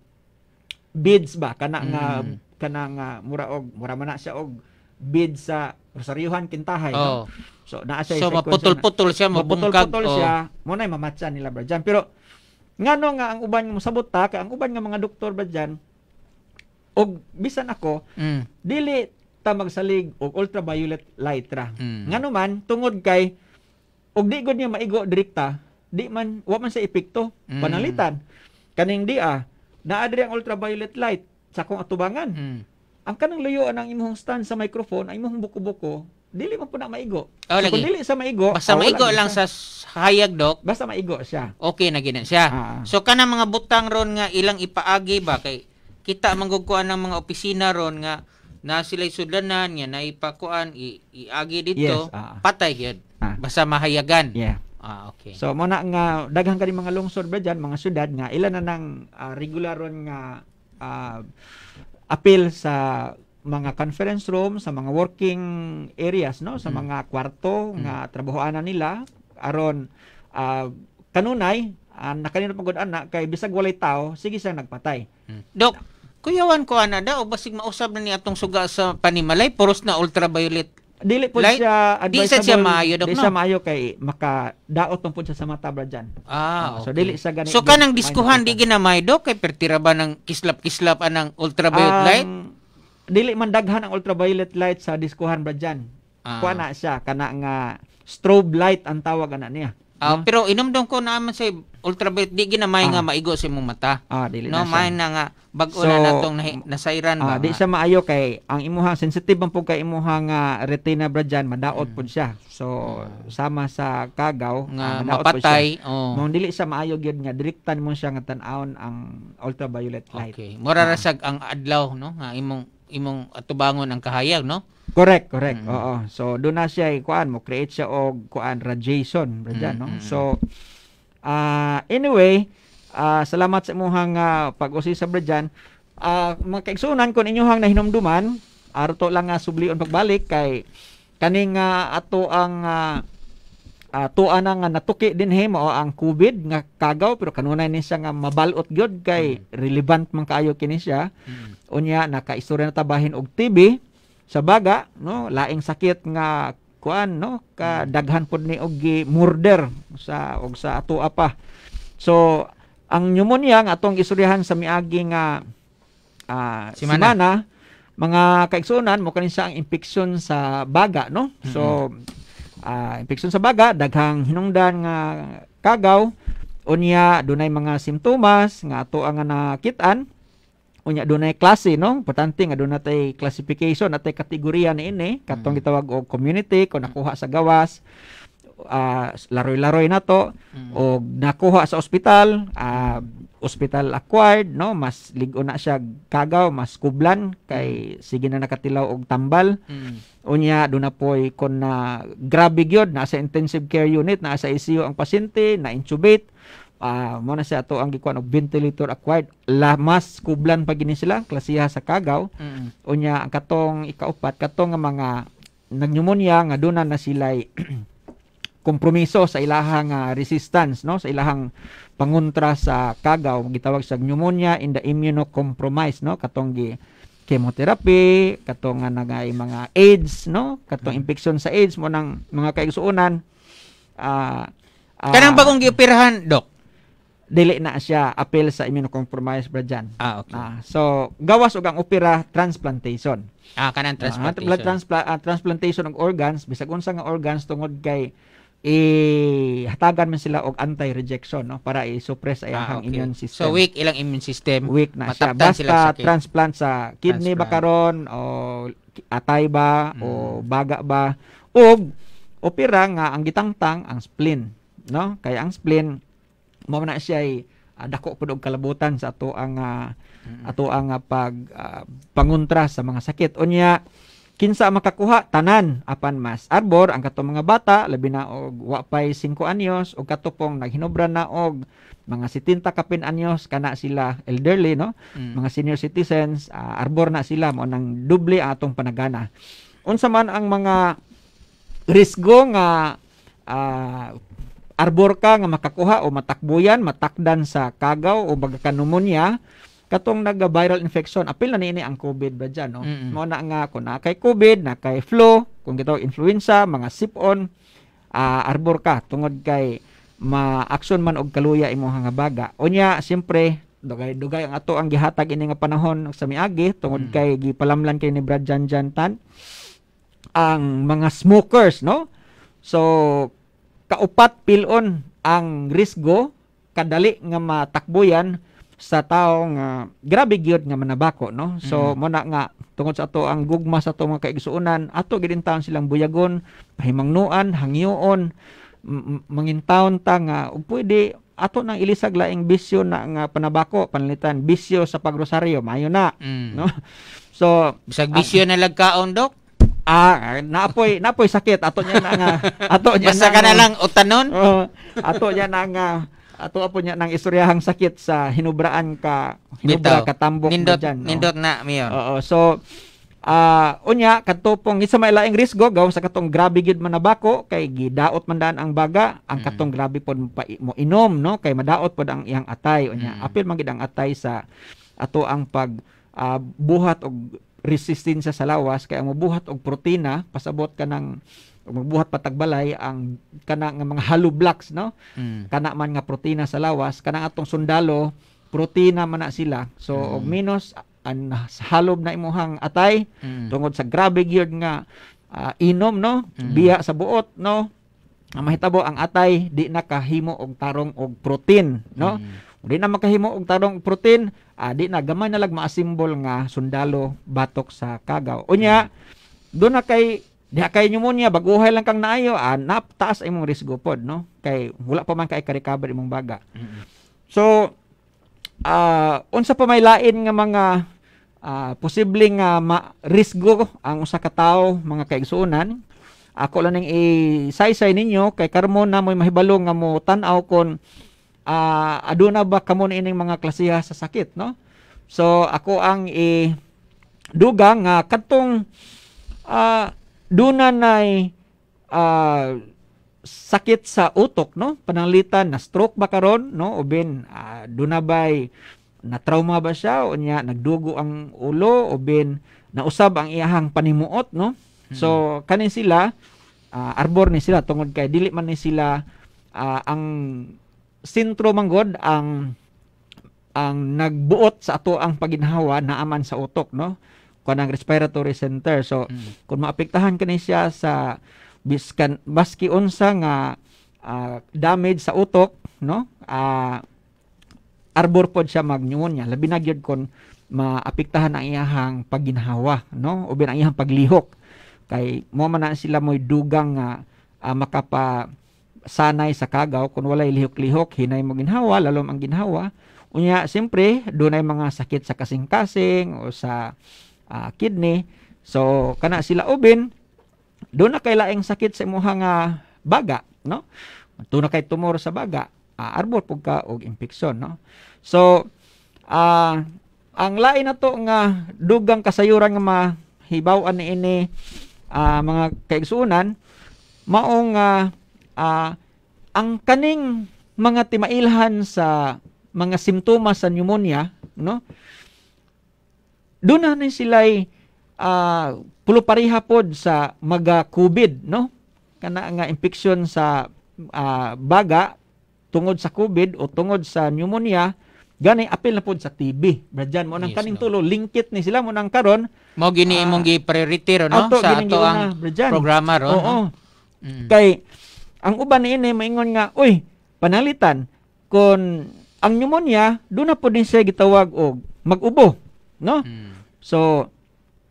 beads ba kana nga mm. kanang uh, mura og mura man na siya og bead sa Rosaryuhan Kintahay oh. no? so naa siya so maputol-putol siya mabungkag maputol-putol oh. siya mo na mamatcha nila bro dyan. pero ngano nga ang uban mo mosabot ta kay ang uban nga mga doktor ba diyan og bisan ako mm. dili tamang salig og ultraviolet light ra. Mm. Nganuman tungod kay og di gud niya maigo direkta, di man wa man sa epekto mm. panalitan. Kaning di ah, naa ang ultraviolet light sa akong atubangan. Mm. Ang kanang luyoan ang imong stand sa microphone, ang imong buko-buko, dili man po na maigo. Oh, so, kung dili sa maigo, basta oh, maigo lang siya. sa hayag dok. Basta maigo siya. Okay na gina siya. Ah, ah. So kanang mga butang ron nga ilang ipaagi ba kay kita manggugkuan ng mga opisina ron nga na sila'y sudlanan nga naipakuan i, iagi dito yes, uh, patay gyud uh, ah. basta mahayagan yeah ah okay so mo na nga daghang kani mga lungsod ba diyan mga syudad nga ilan na nang uh, regularon nga uh, appeal sa mga conference room sa mga working areas no sa mm. mga kwarto mm. nga trabahoanan nila aron uh, kanunay uh, nakanino pagod anak kay bisag walay tao sige siyang nagpatay mm. dok Kuyawan ko ana daw basig mausab na ni atong suga sa panimalay puros na ultraviolet dili po Light? siya advisable. Di siya maayo, Dok, Di siya no? maayo kay makadaot pong siya sa mata, bro, dyan. Ah, ah okay. So, dili sa ganito. So, kanang diskuhan, di ginamay, Dok, kay pertira ba ng kislap-kislap anang ah, ultraviolet um, light? Dili man daghan ang ultraviolet light sa diskuhan, bro, dyan. Ah. Kuha na siya, kana nga strobe light ang tawag ana niya. Uh, hmm? Pero inomdom ko naman sa ultraviolet di ginamay ah. nga maigo sa imong mata. Ah, dili no, na may na nga bag-o so, na natong nahi, nasairan ah, ba. Ah, di sa maayo kay ang imuha sensitive ang pug kay imuha nga ah, retina bradyan madaot hmm. pud siya. So sama sa kagaw nga uh, mapatay. Oh. Mo dili sa maayo gyud nga direktan mo siya nga tan aon ang ultraviolet light. Okay. Mura rasag ang adlaw no nga imong imong atubangon ang kahayag no correct correct mm-hmm. oo so do na siya eh, kuan mo create siya og kuan radiation brada mm-hmm. no so uh, anyway uh, salamat sa imong uh, pag-usi sa bradan uh, mga kaigsunan kun inyohang nahinumduman arto lang nga uh, sublion pagbalik kay kaning uh, ato ang uh, uh, tuwa na nga natuki din he mo ang COVID nga kagaw pero kanunay ni siya nga mabalot gyud kay mm. relevant man kaayo kini siya. Mm. Unya nakaistorya na tabahin og TB sa baga no laing sakit nga kuan no kadaghan hmm. pud ni og murder sa og sa atoa pa. So ang pneumonia nga atong isuryahan sa miagi nga uh, simana, simana mga kaigsuonan mo kanin sa ang infection sa baga no. Hmm, so mm-hmm uh, infeksyon sa baga daghang hinungdan nga kagaw unya dunay mga simptomas nga ato ang nakit-an unya dunay klase no importante nga dunay classification at kategorya ni ini katong mm. gitawag og community kon nakuha sa gawas uh, laroy-laroy na to mm. o nakuha sa ospital uh, ah, hospital acquired no mas ligo na siya kagaw mas kublan kay mm. sige na nakatilaw og tambal mm. unya do na poy kon na grabe gyud na sa intensive care unit na sa ICU ang pasyente na intubate uh, mo na siya ato ang gikuan og ventilator acquired la mas kublan pa gini sila klasiha sa kagaw mm. unya ang katong ikaupat katong nga mga nagnyumonya nga do na na sila kompromiso sa ilahang uh, resistance no sa ilahang panguntra sa kagaw gitawag sa pneumonia in the immunocompromised no katong gi chemotherapy katong ah, nga mga AIDS no katong mm. infection sa AIDS mo nang mga kaigsuonan ah uh, uh, kanang bagong gioperahan dok dili na siya appeal sa immunocompromised ba Ah, okay. Ah, so, gawas og ang opera transplantation. Ah, kanang transplantation. Uh, transpla- uh, transplantation og organs, bisag unsa nga organs tungod kay ihatagan man sila og anti-rejection no para i-suppress ay ah, ang okay. immune system. So weak ilang immune system. Weak na siya. Basta sa transplant sa kidney ba karon o atay ba mm. o hmm. baga ba o opera nga ang gitangtang ang spleen no kay ang spleen mo na siya ay uh, dako pud og kalabutan sa ato ang uh, ato ang uh, pag uh, pangontra sa mga sakit unya kinsa makakuha tanan apan mas arbor ang kato mga bata labi na og wapay 5 anyos og katupong naghinobra na og mga 70 kapin anyos kana sila elderly no mm. mga senior citizens uh, arbor na sila mo nang doble atong panagana unsa man ang mga risgo nga uh, arbor ka nga makakuha o matakbuyan matakdan sa kagaw o baga pneumonia katong naga-viral infection apil na niini ang COVID ba diyan no mm-hmm. mo na nga kun na kay COVID na kay flu kung gitaw influenza mga sipon uh, arbor ka tungod kay ma-action man og kaluya imong nga baga unya siyempre dugay dugay ang ato ang gihatag ini nga panahon sa miagi tungod mm kay gipalamlan kay ni Brad Janjan Tan ang mga smokers no so kaupat pilon ang risgo kadali nga matakboyan sa tao nga grabe gyud nga manabako no so mm. mo nga tungod sa ato ang gugma sa ato mga kaigsuonan ato gidintawon silang buyagon pahimangnuan hangyoon mangintaon ta nga ug pwede ato nang ilisag laing bisyo na nga panabako panlitan bisyo sa pagrosaryo mayo na mm. no so bisag bisyo uh, na lagkaon dok Ah, napoy napoy sakit ato niya na nga ato niya Basta na, ka na lang utanon. Uh, ato niya na nga ato apo niya nang istoryahang sakit sa hinubraan ka hinubra ka tambok nindot, dyan, no? nindot na mayor oo so uh, unya katupong isa may laing risgo gawon sa katong grabe gid man nabako kay gidaot man daan ang baga ang mm. katong grabe pod mo inom no kay madaot pod ang iyang atay unya mm. apil man gid ang atay sa ato ang pag uh, buhat og resistensya sa lawas kay ang mubuhat og protina pasabot ka ng magbuhat patagbalay ang kana nga mga hollow blocks no mm. kana man nga protina sa lawas kana atong sundalo protina man na sila so mm. minus an halob na imuhang atay mm. tungod sa grabe gyud nga uh, inom no mm. biya sa buot no ang mahitabo ang atay di nakahimo og tarong og protein no mm. Di na makahimo og tarong og protein, ah, di na gamay na lag maasimbol nga sundalo batok sa kagaw. Unya, mm. do na kay Diha kay pneumonia baguhay lang kang naayo, ah, ay mong risgo pod, no? Kay wala pa man kay ka-recover imong baga. Mm-hmm. So uh, unsa pa may lain nga mga uh, ah, posibleng uh, ma- risgo ang usa ka tawo mga kaigsuonan? Ako lang ning i-saysay ninyo kay karmo na moy mahibalo nga mo tan-aw kon uh, ah, aduna ba kamo ining mga klasiha sa sakit, no? So ako ang i duga nga katong uh, Duna nay uh, ah, sakit sa utok no panalitan na stroke ba karon no o ben uh, ah, duna bay na trauma ba siya o niya nagdugo ang ulo o ben nausab ang iyahang panimuot no hmm so kanin sila uh, arbor ni sila tungod kay dili man ni sila uh, ang sentro manggod ang ang nagbuot sa ato ang paginhawa aman sa utok no ang respiratory center. So mm. kung maapektahan kani siya sa biskan baski unsa nga uh, damage sa utok, no? Uh, arbor pod siya mag pneumonia labi na gyud kun maapektahan ang iyahang pagginhawa no o ang iyahang paglihok kay mo man sila moy dugang nga uh, uh, ah, makapa sanay sa kagaw kung walay lihok-lihok hinay mo ginhawa lalom ang ginhawa unya siyempre dunay mga sakit sa kasing-kasing o sa uh, kidney so kana sila ubin do na kay laing sakit sa imuha nga baga no do na kay tumor sa baga uh, arbor pugka og impeksyon no so uh, ang lain na nga dugang kasayuran nga mahibaw-an ni ini uh, mga kaigsuunan maong uh, uh, ang kaning mga timailhan sa mga simptomas sa pneumonia no doon na sila'y uh, ah, pulupariha pod sa mga COVID, no? Kana nga infeksyon sa uh, baga tungod sa COVID o tungod sa pneumonia, ganay apil na pod sa TB. Bradyan mo nang yes, kaning no. tulo lingkit ni sila mo nang karon. Mo gini uh, imong gi-priority ro no ato, sa ato ang na, programa ro. Oo. Mm. Kay ang uban ni ini maingon nga, uy, panalitan kon ang pneumonia do na pod din siya gitawag og magubo, no? Mm. So,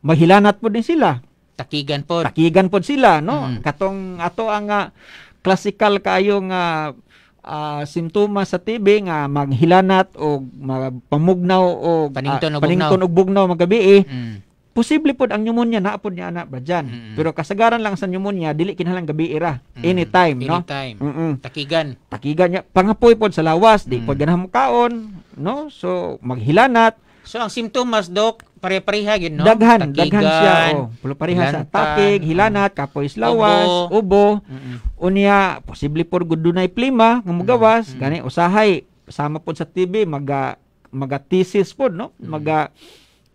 mahilanat po din sila. Takigan po. Takigan po sila, no? Mm. Katong ato ang uh, classical kayong nga uh, uh, ah, simptoma sa TB nga maghilanat o magpamugnaw o ah, panington, uh, panington og bugnaw magabi eh. Mm. Posible pod ang pneumonia na pod niya ana ba dyan. Mm. Pero kasagaran lang sa pneumonia dili kinahanglan gabi ira. Eh, mm. Anytime, no? Anytime. Mm -mm. Takigan. Takigan niya. Pangapoy pod sa lawas, mm. -hmm. di pod ganahan mo kaon, no? So maghilanat. So ang simptomas doc pare-pareha gid no. Daghan, Takigan, daghan siya oh. pulo pareha sa takig, hilanat, kapoy lawas, ubo. ubo. Unya posible por gud dunay plima nga mugawas, gani usahay sama pod sa TV maga maga thesis pod no, maga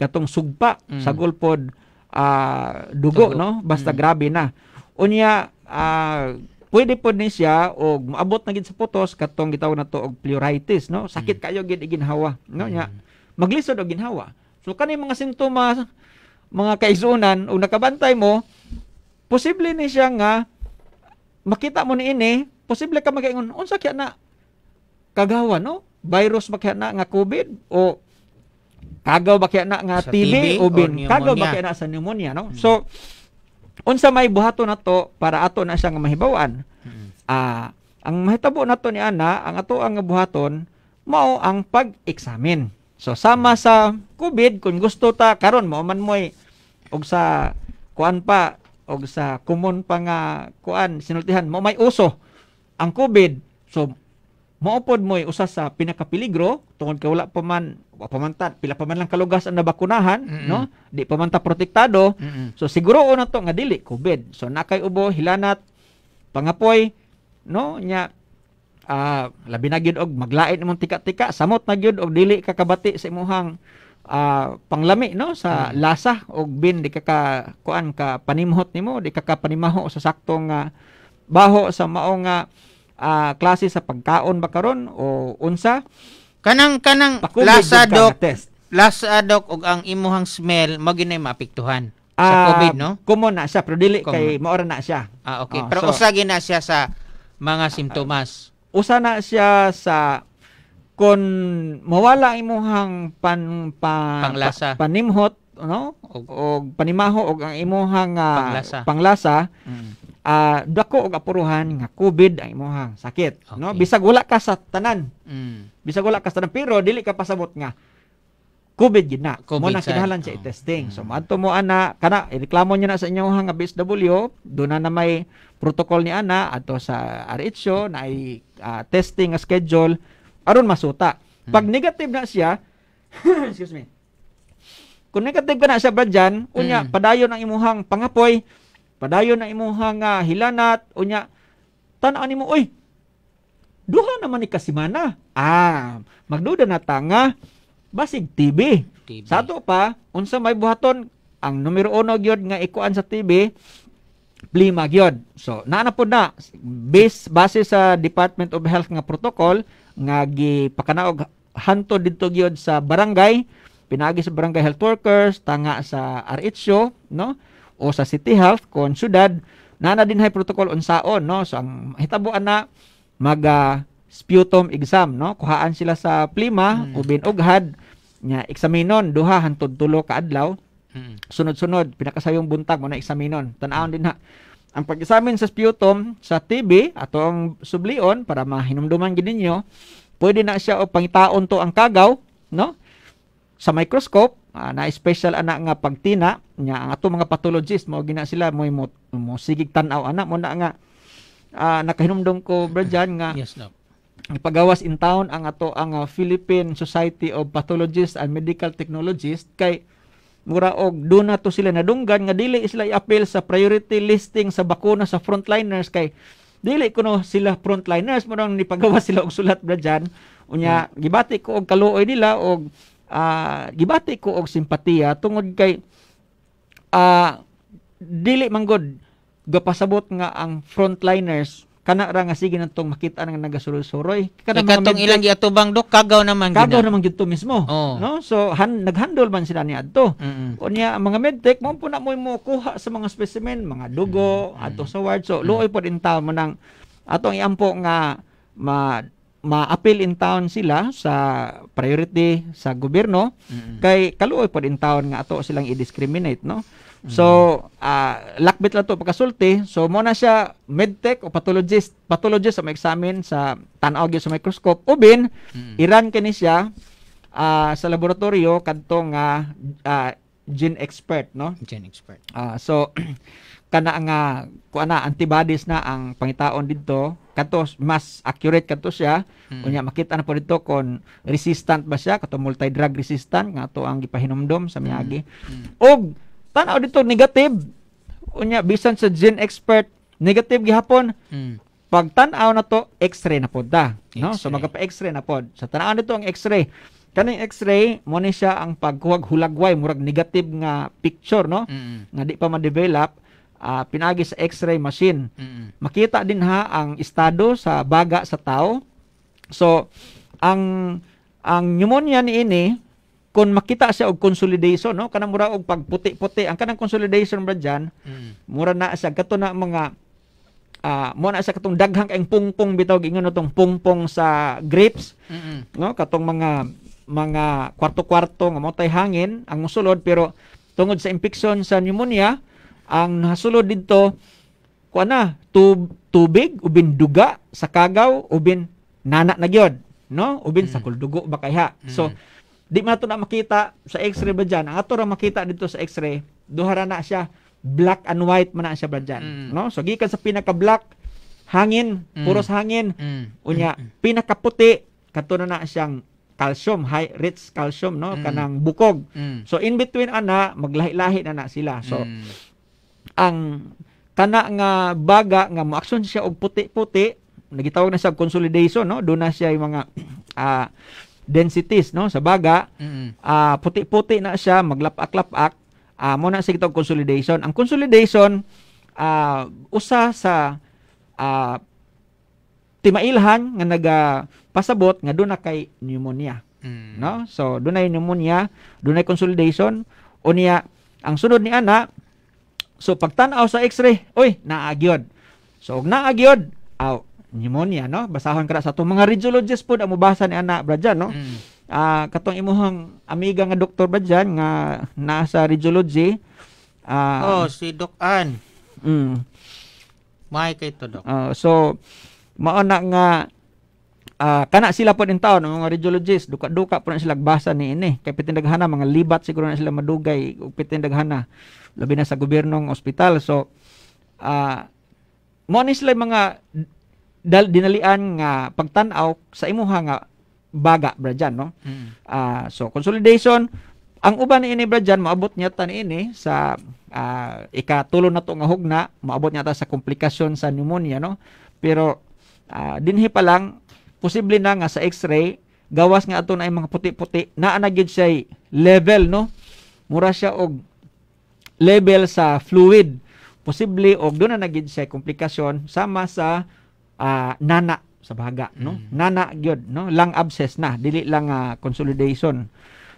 katong sugpa mm-hmm. sa gulpod uh, ah, dugo, dugo no, basta mm-hmm. grabe na. Unya uh, pwede po ni siya o maabot na gid sa putos katong gitaw na to og pleuritis no sakit kayo gid iginhawa no nya maglisod og ginhawa So kani mga sintomas mga kaisunan o nakabantay mo, posible ni siya nga makita mo ni ini, posible ka magingon unsa kaya na kagawa no? Virus ba kaya na nga COVID o kagaw ba kaya na nga sa TB, TB o kagaw ba kaya na sa pneumonia no? Hmm. So unsa may buhato na to para ato na siya nga mahibawan. Hmm. Uh, ang mahitabo nato ni ana, ang ato ang buhaton mao ang pag-examine. So sama sa COVID kung gusto ta karon mo man moy og sa kuan pa og sa common pa nga kuan sinultihan mo may uso ang COVID. So maupod mo'y usa sa pinakapeligro tungod kay wala pa man wa pa man tat pila pa man lang kalugas ang nabakunahan Mm-mm. no di pa man ta protektado Mm-mm. so siguro una to nga dili covid so nakay ubo hilanat pangapoy no nya uh, labi na gyud og maglain imong tika-tika samot na gyud og dili ka kabati sa imong uh, ah, panglami no sa hmm. lasa og bin di ka, ka kuan ka panimhot nimo di ka, ka panimaho sa saktong uh, baho sa maong uh, klase sa pagkaon ba karon o unsa kanang kanang lasa dok lasa dok og ang imuhang smell mao ginay maapektuhan uh, sa covid no komo na siya pero dili kay maora na siya ah okay oh, pero so, usagi na siya sa mga simptomas usa na siya sa kon mawala imuhang pan, pa, panglasa pa, panimhot no og, og panimaho og ang imuhang uh, ah, panglasa, panglasa mm. uh, dako og apuruhan nga covid ang imuhang sakit okay. no bisag wala ka sa tanan mm. bisag wala ka sa tanan pero dili ka pasabot nga COVID gid na. mo na kinahanglan sa oh. testing. So mm. manto mo ana kana reklamo niyo na sa inyong hang BSW, do na na may protocol ni ana ato sa RHO na ay uh, testing a schedule aron masuta. Mm. Pag hmm. negative na siya, excuse me. Kung negative ka na siya bradyan, unya hmm. padayon ang imuhang pangapoy, padayon ang imuhang uh, hilanat, unya tan-aw nimo, oy, duha naman ni kasimana. Ah, magduda na tanga basig TV. TV. Sa ato pa, unsa may buhaton ang numero 1 gyud nga ikuan sa TV, plima gyud. So naa po na base base sa Department of Health nga protocol nga gipakanaog hanto didto gyud sa barangay, pinaagi sa barangay health workers, tanga sa RHO, no? O sa City Health kon syudad, naa din hay protocol unsaon, no? So ang hitabuan na mag uh, sputum exam no kuhaan sila sa plima mm. uban og nya eksaminon duha hantod tulo ka adlaw mm. sunod-sunod pinakasayong buntag mo na eksaminon tan-awon din ha ang pag-examine sa sputum sa TB atong sublion para mahinumduman gid ninyo pwede na siya o pangitaon to ang kagaw no sa microscope uh, na special ana nga pagtina nya ang ato mga pathologist mo gina sila mo mo, mo sigig tan-aw ana mo na nga uh, ah, nakahinumdom ko brad nga yes, no. Pagawas in town ang ato ang uh, Philippine Society of Pathologists and Medical Technologists kay mura og do na to sila nadunggan nga dili sila i-appeal sa priority listing sa bakuna sa frontliners kay dili kuno sila frontliners mo ni pagawas sila og sulat bra diyan unya hmm. gibati ko og kaluoy nila og uh, gibati ko og simpatiya tungod kay uh, dili manggod gapasabot nga ang frontliners kana ra nga sige natong makita nang nagasulsuroy kana mga katong ilang giatubang dok kagaw naman kagaw naman gid to mismo oh. no so han, naghandle man sila niadto mm-hmm. unya ang mga medtech mo po na mo kuha sa mga specimen mga dugo mm-hmm. ato sa ward so mm-hmm. luoy pod in town mo nang atong iampo nga ma ma-appeal in town sila sa priority sa gobyerno mm-hmm. kay kaluoy pod in town nga ato silang i-discriminate no So, uh, lakbit lang to pagkasulti. So, mo na siya medtech o pathologist. Pathologist sa may examine sa tanaw sa microscope. O bin, mm. iran kini siya uh, sa laboratorio kadtong nga uh, uh, ah, gene expert, no? Gene expert. Uh, so, kana nga kuana antibodies na ang pangitaon didto kadto mas accurate kadto siya mm. unya makita na po dito kon resistant ba siya kato multi drug resistant nga to ang gipahinomdom sa mm. miyagi mm. og Tanaw dito negative. Unya bisan sa gene expert negative gihapon. Mm. Pag tan-aw na to, x-ray na pod ta. No? So magapa-x-ray na pod. Sa so, tanaw nito ang x-ray. Kaning x-ray mo ni siya ang pagkuwag hulagway murag negative nga picture no. Mm-hmm. Nga di pa ma-develop uh, pinagi sa x-ray machine. Mm-hmm. Makita din ha ang estado sa baga sa tao. So ang ang pneumonia ni ini kung makita siya og consolidation no kanang mura og pagputi-puti ang kanang consolidation bra diyan mm. mura na sa kato na mga uh, ah, mo na sa katong daghang kay pungpong bitaw gingon tong pungpong sa grapes Mm-mm. no katong mga mga kwarto-kwarto nga motay hangin ang musulod pero tungod sa infection sa pneumonia ang nasulod didto kuha na tub, tubig ubin duga sa kagaw ubin nana na gyud no ubin mm. sa kuldugo ba kayha mm. so Di man na makita sa x-ray ba dyan. Ang ato ra makita dito sa x-ray, duha na siya black and white man na siya ba dyan. Mm. No? So gikan sa pinaka-black hangin, mm. puros hangin. Mm. Unya mm. pinakaputi kadto na na siyang calcium, high rich calcium no, mm. kanang bukog. Mm. So in between ana maglahi-lahi na na sila. So mm. ang kana nga baga nga moaksyon siya og puti-puti nagitawag na siya consolidation no doon na siya yung mga uh, densities no sa baga mm-hmm. uh, puti-puti na siya maglapak-lapak uh, mo na sigtog consolidation ang consolidation uh, usa sa uh, timailhan nga naga pasabot nga doon na kay pneumonia mm. no so dunay pneumonia dunay consolidation unya ang sunod ni ana so pagtan-aw sa x-ray oy naa gyud so og naa gyud aw pneumonia no basahon kada sa atong mga radiologist pud ang mobasa ni ana bradyan no mm. Uh, katong imuhang amiga nga doktor ba dyan, nga nasa radiology. Uh, oh, si Doc an Mm. May kay to, Doc. Uh, so, mauna nga, uh, kana sila po din taon, mga radiologist, duka-duka po na sila basa ni ini. Kay pitindaghana, mga libat siguro na sila madugay, o pitindaghana, labi na sa gobyernong ospital. So, uh, mo ni sila mga dal, dinalian nga pagtan-aw sa imuha nga baga bra no? Mm. Uh, so consolidation ang uban ni ini bra dyan, maabot niya tan ini sa uh, ah, ikatulo na to nga hugna, maabot niya ta sa komplikasyon sa pneumonia, no? Pero uh, dinhi pa lang posible na nga sa x-ray gawas nga ato na ay mga puti-puti naa na gyud siya level no mura siya og level sa fluid posible og doon na nagid siya komplikasyon sama sa uh, nana sa bahaga no mm. nana gyud no lang abscess na dili lang uh, consolidation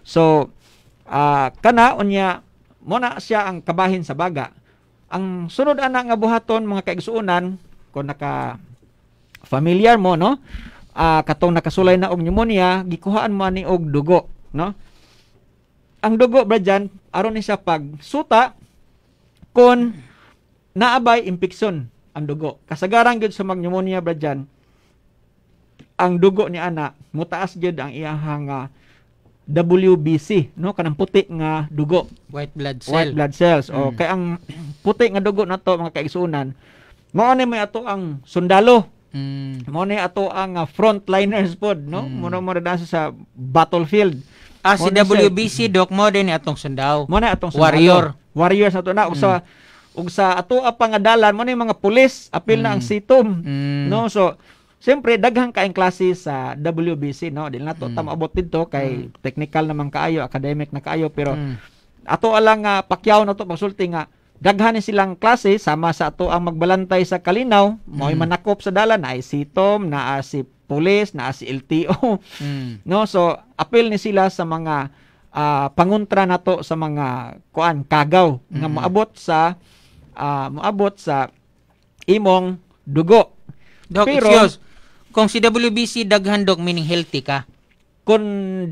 so uh, kana unya mo na siya ang kabahin sa baga ang sunod ana nga buhaton mga kaigsuonan kung naka familiar mo no uh, katong nakasulay na og pneumonia gikuhaan mo ani og dugo no ang dugo bra aron ni siya pag suta kon naabay impeksyon ang dugo. Kasagarang gud sa pneumonia ba dyan, ang dugo ni ana mutaas gyud ang iyahang ah, WBC no kanang puti nga dugo white blood cells white blood cells mm. o kay ang puti nga dugo nato mga kaigsuonan mao ni may ato ang sundalo mm. mao ni ato ang uh, frontliners pod no mm. mo mo na sa battlefield ah si WBC say, doc mo din atong sundao mo na atong sundalo. warrior warriors ato na mm. sa so, ug sa ato pangadalan mo ni mga pulis apil mm. na ang mm. sitom mm. no so Siyempre, daghang kaayong klase sa WBC, no? Dili na to mm. tamaabot dito kay mm. technical naman kaayo, academic na kaayo, pero mm. ato alang uh, pakyaw na to magsulti nga daghan silang klase sama sa ato ang magbalantay sa kalinaw, mao'y mm. manakop sa dalan na ay sitom, na si pulis, na si LTO. Mm. No, so apil ni sila sa mga uh, panguntra to, sa mga kuan kagaw mm. nga maabot sa uh, moabot sa imong dugo. Dok, Pero, excuse, kung si WBC daghan dok meaning healthy ka. Kung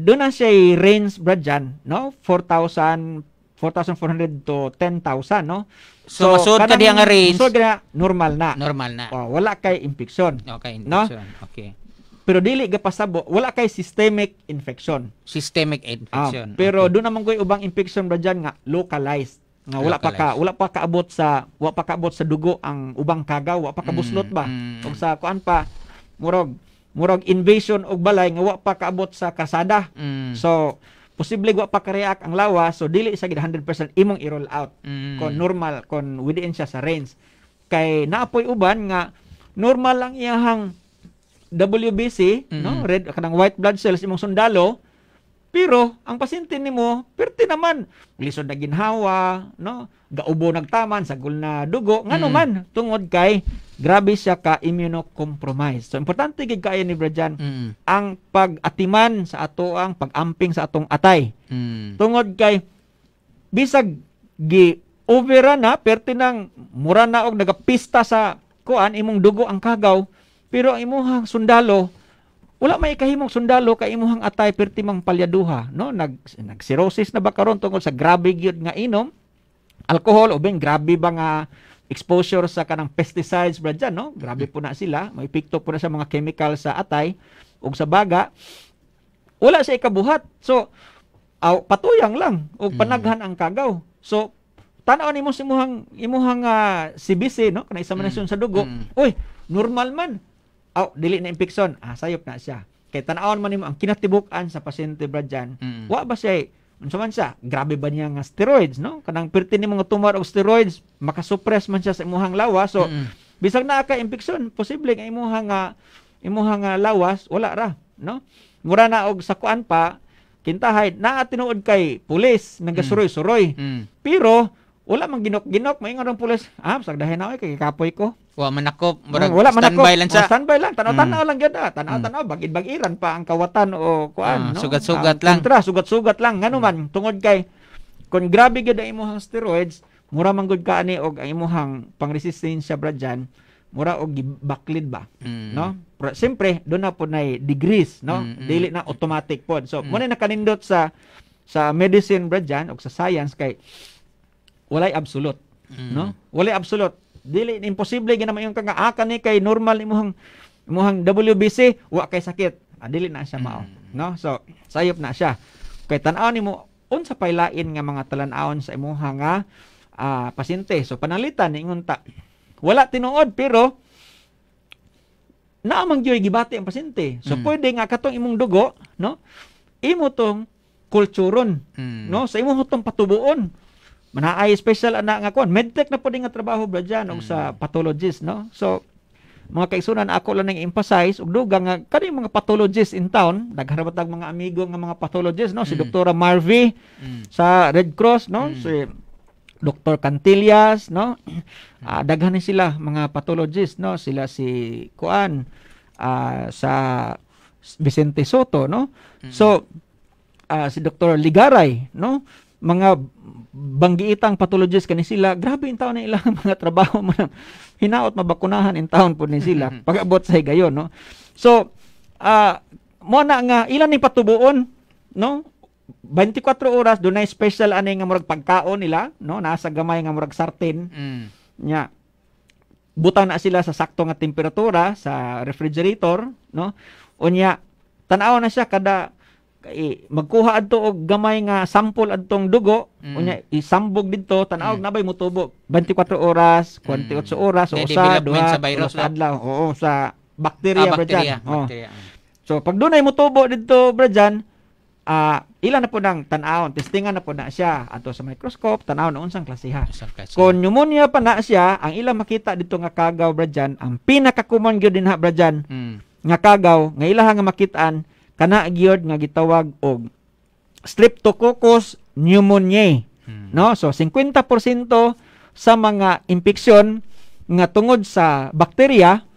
doon na siya range brad dyan, no? 4,000 4,400 to 10,000, no? So, so masuod ka diya nga range. Masuod ka normal na. Normal na. Oh, wala kay infection. Okay, infection. No? Okay. Pero dili gapasabo, wala kay systemic infection. Systemic infection. Ah, pero okay. doon naman ko'y ubang infection ba dyan nga, localized nga ah, wala pa ka wala pa kaabot sa wala pa kaabot sa dugo ang ubang kagaw wala pa buslot mm, ba mm, mm. sa kuan pa murog murog invasion og balay nga wa pa kaabot sa kasada. Mm. So posible wa pa ka-react ang lawa so dili sa gid 100% imong i-roll out mm. kon normal kon within siya sa range. Kay naapoy uban nga normal lang iyang WBC mm. no red kanang white blood cells imong sundalo pero ang pasyente nimo perti naman lisod na ginhawa, no? Gaubo nagtaman sagol na dugo ngano mm. man tungod kay grabe siya ka immunocompromised. So importante gid kaayo ni Brajan mm. ang pag-atiman sa ato ang pag-amping sa atong atay. Mm. Tungod kay bisag gi overa na perti nang mura na og nagapista sa kuan imong dugo ang kagaw pero ang imuhang sundalo wala may kahimong sundalo kay imuhang atay perti mang palyaduha no nag nagsirosis na ba karon tungod sa grabe gyud nga inom alcohol o ben grabe ba nga exposure sa kanang pesticides bra dyan, no grabe po na sila may pikto po na sa mga chemical sa atay ug sa baga wala sa ikabuhat so aw, patuyang lang ug mm. panaghan ang kagaw so tanaw nimo si imuhang imuhang uh, CBC no kanay sa mm. sa dugo mm. oy normal man oh, dili na infection, ah, sayop na siya. Kay tanawon man nimo ang kinatibukan sa pasyente brad dyan, mm. wa ba siya eh? unsa man siya, grabe ba niya nga steroids, no? Kanang perti ni mga tumor og steroids, makasupress man siya sa imuhang lawas. So, mm-hmm. bisag naa ka infection, posible nga imuha nga ah, imuha nga ah, lawas, wala ra, no? Mura na og sa kuan pa, kintahay na tinuod kay pulis nagasuroy-suroy. Mm. Mm-hmm. Pero wala man ginok-ginok, maingon ang pulis, ah, sagdahin na kay kapoy ko. Wa manakop, murag wala manakop. standby lang sa. Oh, standby lang, tanaw-tanaw mm. lang gyud ah. Tanaw-tanaw mm. bagid-bagiran pa ang kawatan o kuan, ah, no? Sugat-sugat ah, lang. Kontra, sugat-sugat lang ngano mm. man tungod kay kung grabe gyud ang imong steroids, mura man gud ani og ang imong pangresistensya bra diyan mura og gibaklid ba mm. no Pero, siyempre do na po nay degrees no mm, dili na automatic po. so mm. na nakanindot sa sa medicine bra diyan og sa science kay walay absolute mm. no walay absolute dili imposible gina ginamay yung kagaakan ah, ni kay normal imong imong WBC wa kay sakit. Ah, dili na siya mao, mm. no? So sayop na siya. Kay tan-aw nimo unsa pay lain nga mga talan-awon sa imong nga uh, pasyente. So panalitan ni ingunta. Wala tinuod pero naamang gyoy gibati ang pasyente. So mm. pwede nga katong imong dugo, no? Imo tong kulturon, mm. no? Sa imong hutong patubuon. Manaay special ana nga kon medtech na pud nga trabaho bra diyan mm. sa pathologist no. So mga kaigsunan ako lang nang emphasize ug dugang nga kani mga pathologist in town nagharabat og mga amigo nga mga pathologist no si mm. Dr. Marvy mm. sa Red Cross no mm. si Dr. Cantillas, no? Uh, daghan sila mga pathologist, no? Sila si Kuan uh, ah, sa Vicente Soto, no? mm So uh, si Dr. Ligaray, no? Mga banggiitang pathologist kani sila grabe in taon na ilang mga trabaho man hinaot mabakunahan in taon pud ni sila pagabot sa higayon no so uh, mo na nga ilan ni patubuon no 24 oras dunay special ani nga murag pagkaon nila no nasa gamay nga murag sarten mm. nya butang na sila sa sakto nga temperatura sa refrigerator no unya tan-aw na siya kada eh, magkuha adto og gamay nga sample adtong dugo mm. unya isambog didto tan-aw mm. nabay motubo 24 oras 48 mm. oras o usa duha sa virus sa adlaw oo sa bacteria, ah, bacteria, bacteria. Oh. so pag dunay motubo didto bro dyan, uh, ah, ilan na po ng tanawon, testingan na po na siya ato sa microscope, tanawon na unsang klasiha. kon pneumonia pa na siya, ang ilang makita dito nga kagaw bradyan, ang pinakakumon gyud dinha bradyan mm. nga kagaw nga ilaha nga makitaan kana gyud nga gitawag og streptococcus pneumoniae hmm. no so 50% sa mga impeksyon nga tungod sa bakterya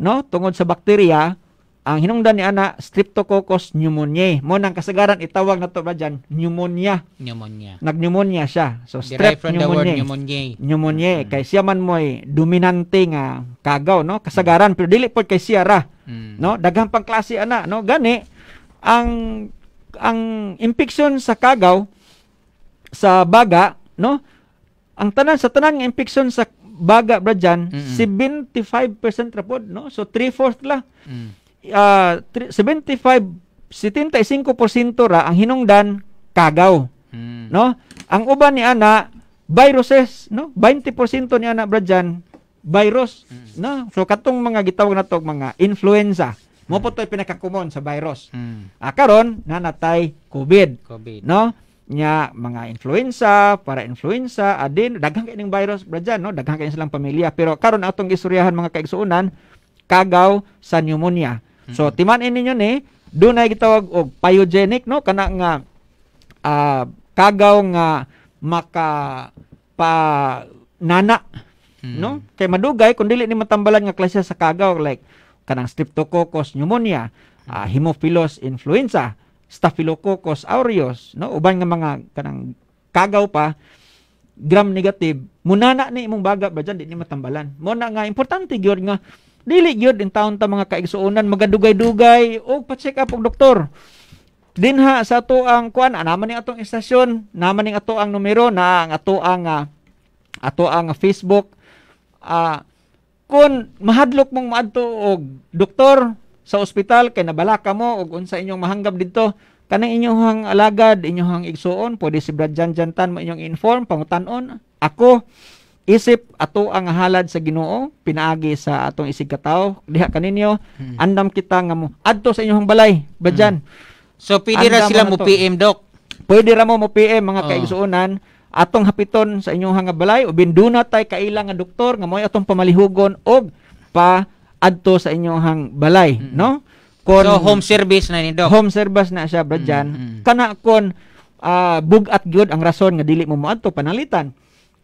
no tungod sa bakterya ang hinungdan ni ana Streptococcus pneumoniae. Mo nang kasagaran itawag nato ba diyan pneumonia. Pneumonia. pneumonia siya. So strep pneumonia. pneumonia. Pneumonia mm. kay siya man moy dominante nga kagaw no kasagaran mm. pero dili pod kay siya ra. Mm. No daghang pang klase ana no gani ang ang infection sa kagaw sa baga, no? Ang tanan sa tanang infection sa baga bra mm-hmm. 75% rapod, no? So 3/4 la. Mm. Uh, 75 75% ra ang hinungdan kagaw. Mm. No? Ang uban ni ana viruses, no? 20% ni ana bra virus, mm. no? So katong mga gitawag nato mga influenza. Mo po to'y pinakakumon sa virus. Mm. Ah, karon nanatay COVID. COVID. No? Nya mga influenza, para influenza, adin daghang kay ning virus bra no? Daghang kay silang pamilya. Pero karon atong isuriyahan mga kaigsuonan kagaw sa pneumonia. Mm-hmm. So timan ini ninyo ni dunay gitawag og pyogenic no kana nga uh, kagaw nga maka pa nana mm. no kay madugay kun dili ni matambalan nga klase sa kagaw like kanang Streptococcus pneumonia, uh, Haemophilus influenza, Staphylococcus aureus, no uban nga mga kanang kagaw pa gram negative, munana ni imong baga ba dyan, di ni matambalan. Mo na nga importante gyud nga dili gyud in taon ta mga kaigsuonan magadugay-dugay og oh, pa-check up og doktor. Dinha sa ato ang kuan, ah, naman ni atong istasyon, naman ning ato ang numero na ang ato ang uh, ato ang Facebook uh, kung mahadlok mong maadto og doktor sa ospital kay nabalaka mo og unsa inyong mahanggab didto kanang inyong hang alagad inyong hang igsuon pwede si Brad Jan Jantan mo inyong inform pangutan-on ako isip ato ang halad sa Ginoo pinaagi sa atong isig kataw diha kaninyo hmm. andam kita nga mo adto sa inyong balay Brad hmm. Jan hmm. so pwede ra sila mo PM doc pwede ra mo mo PM mga oh. kaigsuonan atong hapiton sa inyong hanga balay o duna tay kailang nga doktor nga moy atong pamalihugon og pa adto sa inyong hang balay mm-hmm. no kon so home service na ni doc home service na siya bradyan mm-hmm. kana kon uh, bugat gyud ang rason nga dili mo moadto panalitan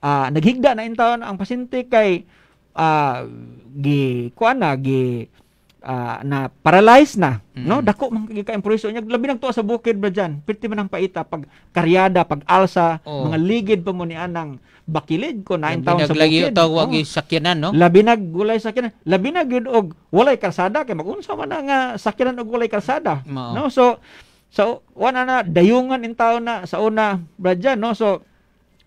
uh, naghigda na intawon ang pasyente kay uh, gi kuan na gi uh, na paralyzed na mm-hmm. no dako man kay impresyon niya labi nang tuwa sa bukid ba diyan pirti man ang paita pag karyada pag alsa oh. mga ligid pa mo ni anang bakilid ko na taon sa bukid labi tawag oh. sakyanan no labi naggulay sakyanan labi na gyud og walay kalsada kay magunsa man ang uh, sakyanan og walay kalsada no so so wala na dayungan intaw na sa una ba no so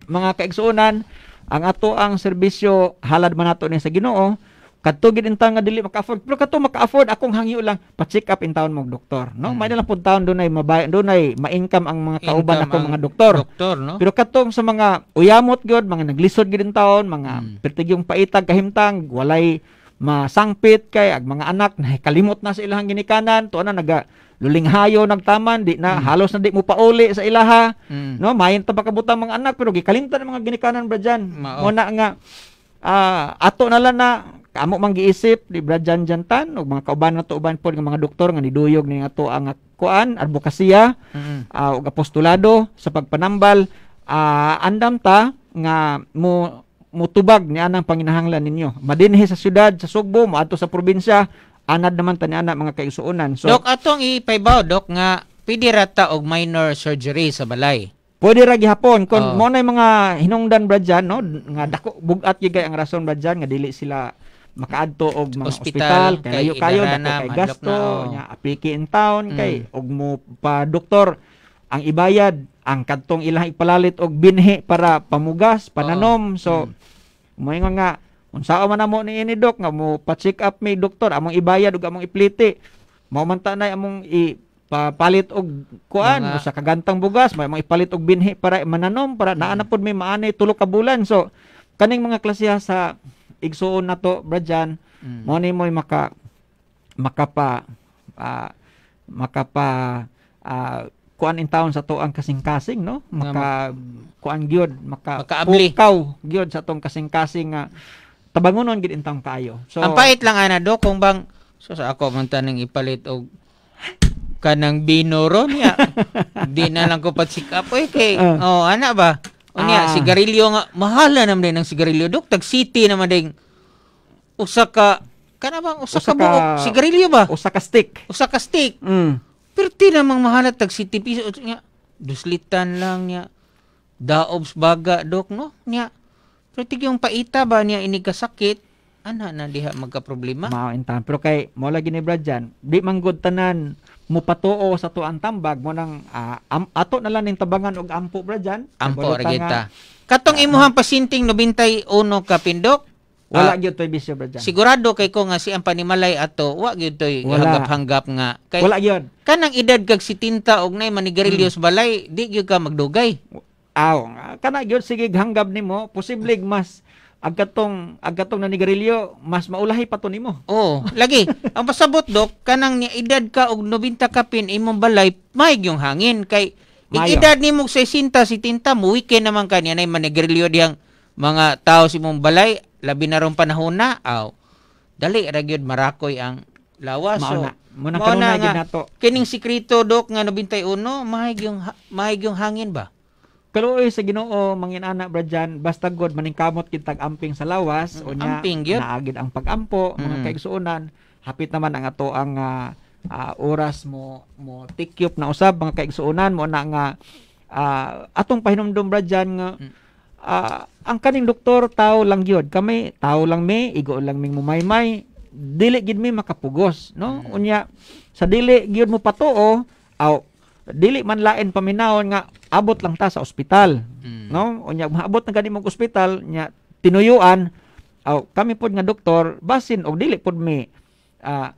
mga kaigsuonan ang ato ang serbisyo halad man ato ni sa Ginoo kadto gid intang nga dili maka-afford pero kato maka-afford akong hangyo lang pa-check up in town mo doktor no hmm. may lang pud taon dunay mabay dunay ma-income ang mga kauban akong mga doktor doktor no pero kadto sa mga uyamot gyud mga naglisod gid in town mga hmm. pertigyong paitag kahimtang walay masangpit kay ag mga anak na kalimot na sa ilang ginikanan to na naga lulinghayo nagtaman di na mm. halos na di mo pauli sa ilaha mm. no mayin ta pakabutang mga anak pero gikalimtan ang mga ginikanan bra diyan mo oh. na nga uh, ato na lang na Kaamo man giisip ni Bradjan Jantan ug mga kauban na tuuban pod nga mga doktor nga niduyog ni ato ang kuan advokasya mm-hmm. uh, ah, ug apostolado sa pagpanambal uh, andam ta nga mo mutubag ni anang panginahanglan ninyo. Madinhi sa syudad sa Sugbo mo sa probinsya anad naman tani ana mga kaigsuonan. So, dok atong ipaybaw dok nga pwede rata og minor surgery sa balay. Pwede ra gihapon kon oh. mo na mga hinungdan bradyan no nga dako bugat gigay ang rason bradyan nga dili sila makaadto og mga ospital, kayo kayo na kay gasto nya apiki in town mm. kay og mo pa doktor ang ibayad ang kadtong ilang ipalalit og binhi para pamugas pananom Oo. so mm. may nga nga unsao man namo ni ini doc nga mo pa check up mi doktor among ibayad ug among ipliti mao man ta nay among i papalit og kuan mga... sa kagantang bugas may mga ipalit og binhi para mananom para mm. naa na pud may maani tulo ka bulan so kaning mga klase sa igsuon na to bradyan mm. mo ni mo maka makapa uh, makapa uh, kuan in town sa to ang kasing-kasing no maka kuan gyud maka pukaw gyud sa tong kasing-kasing nga uh, tabangonon gid in town kayo so ang pait lang ana do kung bang so sa ako man taning ipalit og kanang binoro niya di na lang ko pat sikap oy kay uh, oh ana ba Unya, ah. sigarilyo nga, mahala naman din ang sigarilyo. Dok, tag city naman din. Usa ka, kana bang usa, usa ka buok, sigarilyo ba? Usa ka stick. Usa ka stick. Mm. Pero ti namang mahala tag city piso. Nga, duslitan lang niya. Daobs baga, dok, no? Niya. Pero tig yung paita ba niya inigkasakit, ana na diha magka problema. Mao intan. Pero kay mo lagi ni Brad diyan, di manggod tanan mupatuo sa tuang tambag mo nang uh, am, ato na lang ning tabangan og ampo bra diyan ampo ra kita katong imuhang pasinting 91 ka pindok wala ah, gyud toy bisyo bra diyan sigurado kay ko nga si ang panimalay ato wa gyud toy hanggap-hanggap nga kay wala gyud kanang edad kag 70 og nay manigarilyos hmm. balay di gyud ka magdugay aw kana gyud sige hanggap nimo posibleng mas agatong agatong na ni nanigarilyo mas maulahi pa to nimo. Oo, oh, lagi. Ang pasabot dok kanang niya edad ka og 90 ka pin imong balay maig yung hangin kay Mayo. edad nimo 60 70 mo weekend naman kaniya nay manigarilyo diyang mga tao sa imong balay labi na ron panahon na aw. Dali ra gyud marakoy ang lawas. Mauna. So, Muna kanunay ginato. Kining sikreto dok nga 91 maayog yung maayog yung hangin ba? Kaluoy sa Ginoo manginana bra diyan basta god maningkamot kitag amping sa lawas o mm, nya amping, yun. naagid ang pagampo mm. mga kaigsuonan hapit naman ang ato ang uh, uh, oras mo mo tikyop na usab mga kaigsuonan mo na nga uh, atong pahinumdom bra diyan nga uh, ang kaning doktor tao lang gyud kami tao lang mi igo lang ming mumaymay dili gid mi makapugos no mm. unya sa dili gyud mo patuo aw dili man lain paminawon nga abot lang ta sa ospital mm. no unya maabot na gani mong ospital nya tinuyuan oh, kami pod nga doktor basin og dili pod mi uh,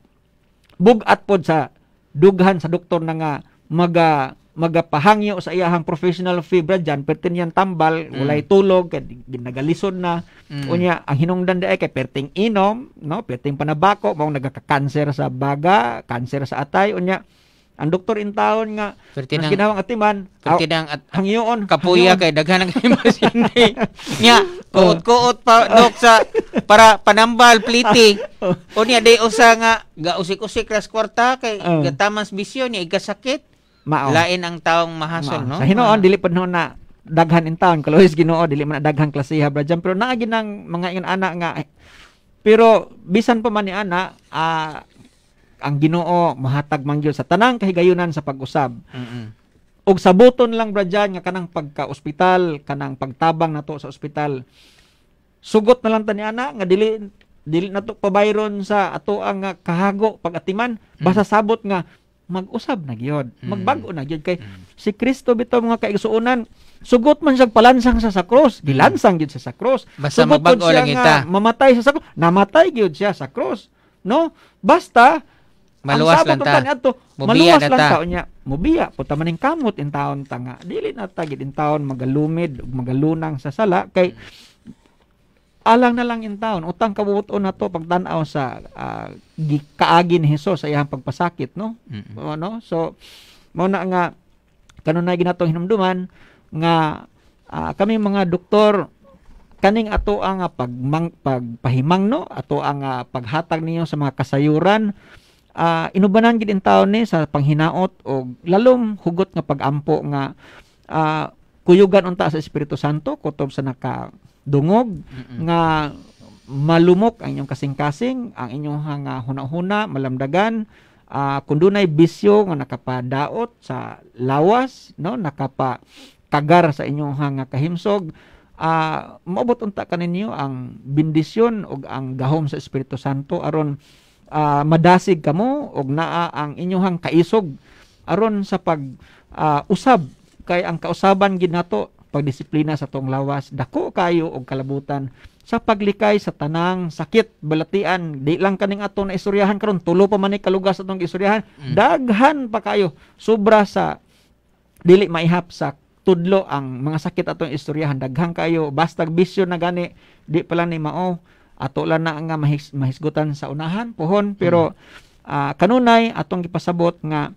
bugat pod sa dughan sa doktor na nga maga magapahangyo sa iyahang professional fee bra dyan pertin yan tambal mm. walay tulog ginagalison na mm. unya ang hinungdan dae kay perting inom no perting panabako mao nagaka-cancer sa baga cancer sa atay unya ang doktor in town nga Pertinang, ang ginawang atiman pertinang at hangyoon kapuya kay daghan ng imasinay nya kuot-kuot pa dok sa para panambal pliti oh. o niya day usa nga gausik-usik ras kwarta kay uh. Oh. gatamans bisyo niya igasakit Mao. lain ang taong mahasol Mao. no sa hinoon ah. dili pa no na daghan in town kalois Ginoo dili man daghan klasiha bra pero naa nang mga ingon ana nga pero bisan pa man ni ana uh, ang Ginoo mahatag man gyud sa tanang kahigayunan sa pag-usab. Mm-hmm. sa buton lang bradyan nga kanang pagka-ospital, kanang pagtabang nato sa ospital. Sugot na lang tani ana nga dili dili nato pabayron sa ato ang ah, kahago pagatiman mm. basta sabot nga mag-usab na gyud, mm. magbag-o na gyud kay mm-hmm. si Kristo bitaw mga kaigsuonan sugot man siya palansang sa sa cross, mm. gilansang gyud siya sa cross. Basta sugot magbag-o lang ita. Mamatay siya sa cross, namatay gyud siya sa cross. No? Basta Maluwas lang ta. Adto, maluwas lang ta. niya. Mubiya po ta kamot in taon ta nga. Dili na ta gid in taon magalumid ug magalunang sa sala kay alang na lang in taon utang kabuot-on na to pagtan-aw sa uh, kaagi ni Hesus sa iyang pagpasakit no. Mm-hmm. O, no? So mao na nga kanunay ginato hinumduman nga uh, kami mga doktor kaning ato ang pagmang pagpahimang no ato ang uh, paghatag ninyo sa mga kasayuran uh, inubanan gid in taon ni sa panghinaot o lalom hugot nga pagampo nga uh, kuyugan unta sa Espiritu Santo kutob sa nakadungog Mm-mm. nga malumok ang inyong kasing-kasing ang inyong hanga huna-huna malamdagan uh, ah, kun dunay bisyo nga nakapadaot sa lawas no nakapa tagar sa inyong hanga kahimsog uh, maabot unta kaninyo ang bendisyon o ang gahom sa Espiritu Santo aron uh, ah, madasig kamo og naa ang inyuhang kaisog aron sa pag uh, usab kay ang kausaban gid nato pagdisiplina sa tong lawas dako kayo og kalabutan sa paglikay sa tanang sakit balatian di lang kaning ato na istoryahan karon tulo pa man ni kalugas atong istoryahan mm. daghan pa kayo sobra sa dili maihap sa tudlo ang mga sakit atong istoryahan daghan kayo basta bisyo na gani di pa lang ni mao ato lang na nga mahis, mahisgutan sa unahan pohon pero hmm. uh, kanunay atong gipasabot nga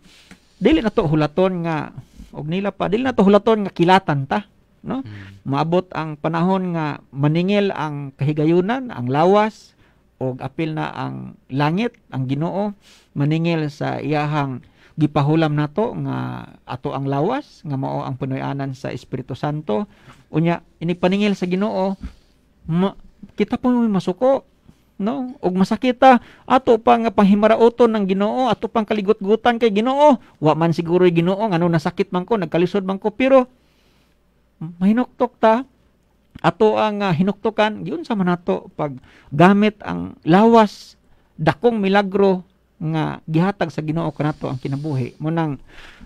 dili na to hulaton nga og nila pa dili na to hulaton nga kilatan ta no hmm. maabot ang panahon nga maningil ang kahigayunan ang lawas og apil na ang langit ang Ginoo maningil sa iyahang gipahulam nato nga ato ang lawas nga mao ang punoy-anan sa Espiritu Santo unya ini paningil sa Ginoo ma, kita po may masuko no og masakita ah. ato pang nga pahimaraoton ng Ginoo ato pang kaligot-gutan kay Ginoo wa man siguro Ginoo ano nasakit man ko nagkalisod man ko pero mahinuktok ta ato ang uh, ah, hinuktukan giun sa manato pag gamit ang lawas dakong milagro nga gihatag sa Ginoo kanato ang kinabuhi mo nang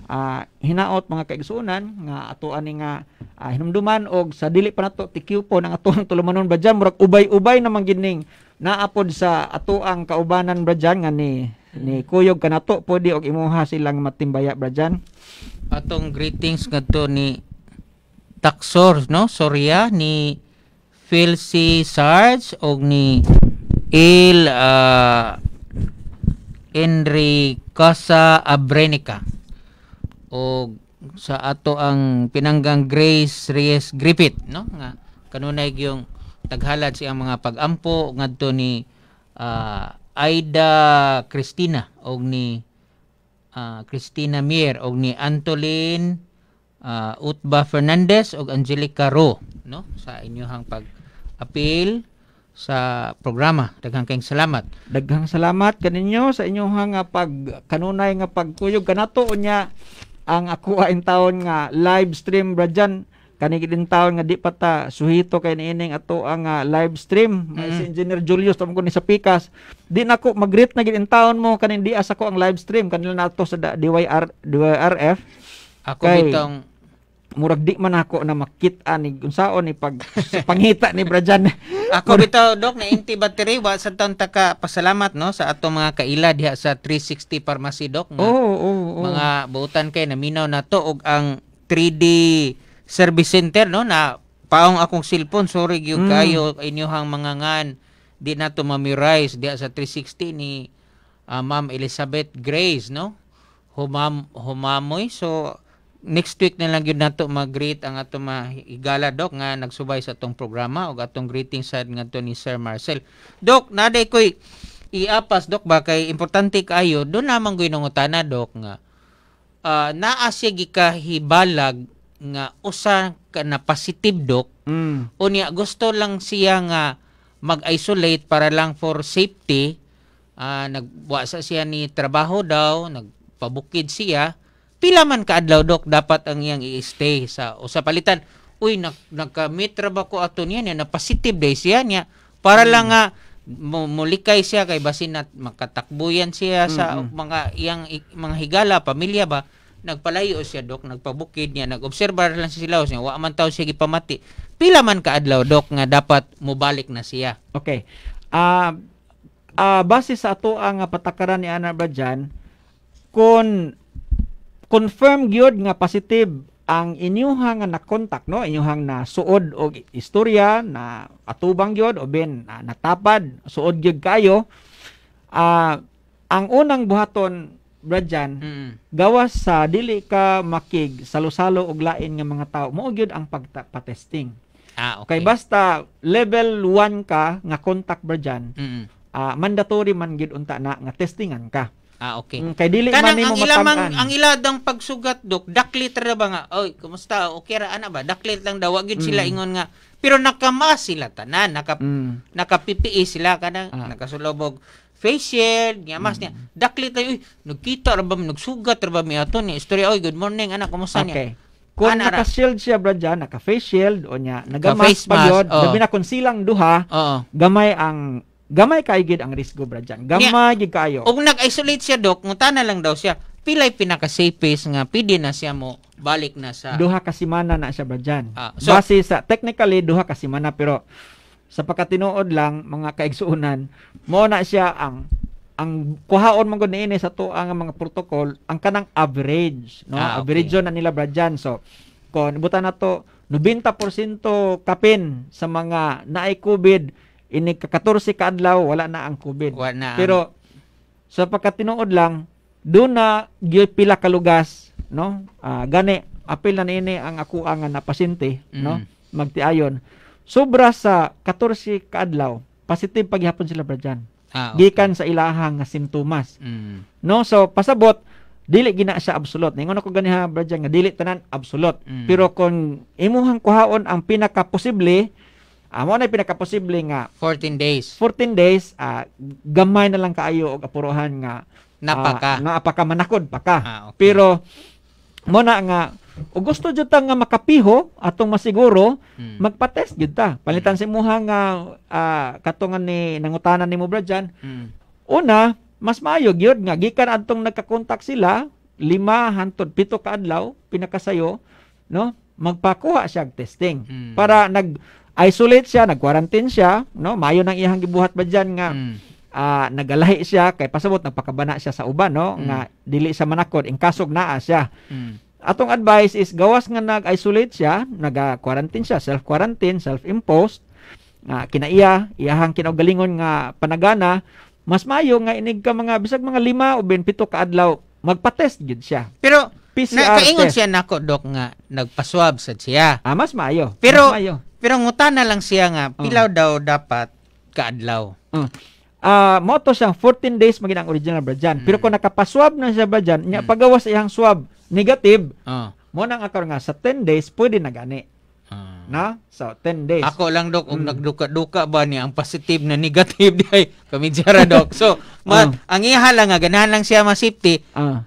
uh, hinaot mga kaigsuonan nga ato ani nga uh, hinumduman og sa dili pa nato tikyupon nang atoang tulumanon ba diyan murag ubay-ubay namang gining naapod sa atoang kaubanan ba diyan nga ni ni kuyog kanato pwede og imuha silang matimbaya ba diyan atong greetings ngadto ni Taxor no Soria ni Phil C. Sarge og ni Il uh, Henry Casa Abrenica o sa ato ang pinanggang Grace Reyes Griffith no nga kanunay yung taghalad siyang mga pagampo ngadto ni uh, Aida Cristina og ni uh, ah, Christina Mier og ni Antolin uh, Utba Fernandez og Angelica Ro no sa inyuhang pag appeal sa programa. Daghang kayong salamat. Daghang salamat kaninyo sa inyong nga pag kanunay nga pagkuyog kanato unya ang ako in taon nga live stream brajan kani din taon nga di pa ta suhito kay niining ato ang uh, live stream mm. -hmm. si engineer Julius tamo ko ni sa Pikas di na ko magreet na gid taon mo kanin di asa ko ang live stream kanila nato sa DYR DYRF ako kay, bitong murag di man ako na makita ni unsaon ni pag panghita ni Brajan. ako bitaw dok na inti battery wa sa taon ta ka pasalamat no sa ato mga kaila diha sa 360 Pharmacy dok. Oo, oo, oh, oh, Mga buutan kay naminaw na to og ang 3D service center no na paong akong cellphone sorry gyud mm. kayo inyohang mga ngan di na to mamirize diha sa 360 ni uh, Ma'am Elizabeth Grace no. Humam humamoy so next week na lang yun nato mag-greet ang ato maigala Dok nga nagsubay sa atong programa o atong greeting sad ngadto ni Sir Marcel. Dok, naday koy iapas Dok ba kay importante kaayo do namang ginungutana Dok nga uh, naa siya gikahibalag nga usa ka na positive Dok. Mm. Unya gusto lang siya nga mag-isolate para lang for safety. Uh, ah, nagbuwa sa siya ni trabaho daw, nagpabukid siya pila man kaadlaw dok dapat ang iyang i-stay sa o sa palitan uy nag nagkamit ra ba ko ato niya na positive days siya niya para mm. lang nga mulikay siya kay basin at makatakbo siya sa mm-hmm. mga iyang mga higala pamilya ba nagpalayo siya dok nagpabukid niya nagobserba lang sila siya wa man taw siya gipamati pila man kaadlaw dok nga dapat mobalik na siya okay uh, uh, base sa ato ang patakaran ni Ana Brajan kung confirm gyud nga positive ang inyuhang na kontak no inyuhang na suod og istorya na atubang gyud o ben na natapad suod gyud kayo uh, ang unang buhaton Bradjan, mm. gawas sa dili ka makig salusalo og lain nga mga tao mo gyud ang pagpa-testing Ah, okay. Kay basta level 1 ka nga contact Bradjan, mm uh, ah, mandatory man gyud unta na nga testingan ka. Ah, okay. Mm, kay dili Kanang man nimo ang ilamang ang iladang pagsugat dok, daklit ra ba nga. Oy, kumusta? Okay ra ana ba? Daklit lang daw gyud sila mm. ingon nga. Pero nakama sila tanan, naka mm. naka-PPE sila kanang ah. nakasulobog face shield, mm. niya mas niya. Daklit lang, uy, nagkita ra ba nagsugat ra ba mi ato ni story. Oy, good morning anak, kumusta okay. niya? Kung ana naka-shield siya, bro, dyan, naka-face shield, o niya, nag pa yun, oh. na silang duha, oh. gamay ang gamay kay gid ang risk bra dyan. Gamay gid kayo. Og nag-isolate siya dok, na lang daw siya. Pilay pinaka safest nga pidi na siya mo balik na sa duha ka semana na siya ba dyan. Ah, so, Base sa technically duha ka semana pero sa pagkatinuod lang mga kaigsuonan mo na siya ang ang kuhaon man gud niini sa tuang mga protocol ang kanang average no ah, okay. average na nila ba dyan. So kon buta na to 90% kapin sa mga naay COVID ini ka 14 ka adlaw wala na ang COVID. Wala Pero sa pagkatinuod lang do na gyud pila ka lugas no? Uh, gani apil na ini ang ako ang napasinte mm. no? Magtiayon. Sobra sa 14 ka adlaw positive paghihapon sila bradyan. Ah, okay. Gikan sa ilahang nga sintomas. Mm. No, so pasabot dili gina siya absolute. Ningon ako ha, bradyan nga dili tanan absolute. Mm. Pero kung imuhang kuhaon ang pinaka posible amo ah, uh, na pinakaposible nga 14 days 14 days uh, gamay na lang kaayo og apurohan nga ah, napaka uh, nga manakod paka ah, okay. pero mo na nga o gusto jud ta nga makapiho atong masiguro hmm. magpa-test jud ta palitan hmm. si muha nga uh, katungan ni nangutanan nimo brad Jan hmm. una mas maayo gyud nga gikan adtong nagkakontak sila lima hantod pito ka adlaw pinakasayo no magpakuha siya testing hmm. para nag isolate siya, nag-quarantine siya, no? Mayo nang iyang gibuhat ba diyan nga mm. uh, nagalahi siya kay pasabot nagpakabana siya sa uban, no? Mm. Nga dili sa manakod, ingkasog naa siya. Mm. Atong advice is gawas nga nag-isolate siya, nag quarantine siya, self-quarantine, self-imposed, uh, kinaiya, iyahang kinaugalingon nga panagana, mas mayo nga inig ka mga bisag mga lima o 27 ka adlaw magpa-test gid siya. Pero PCR na, kaingon test. siya nako dok nga nagpa-swab sad siya. Ah, mas maayo. Pero mas maayo. Pero Pinangutan na lang siya nga, oh. pilaw daw dapat kaadlaw. Uh. Uh, ah, moto siya 14 days magin ang original bradyan. Mm. Pero kung nakapaswab na siya bradyan, mm. niya pagawas iyang swab negative, Oh. mo nang akar nga sa 10 days pwede na gani. Uh. Na? So, 10 days. Ako lang, Dok, kung mm. nagduka-duka ba niya ang positive na negative, di kami diyara, Dok. So, mat, uh. ang iha lang nga, ganahan lang siya ma-safety, uh. Ah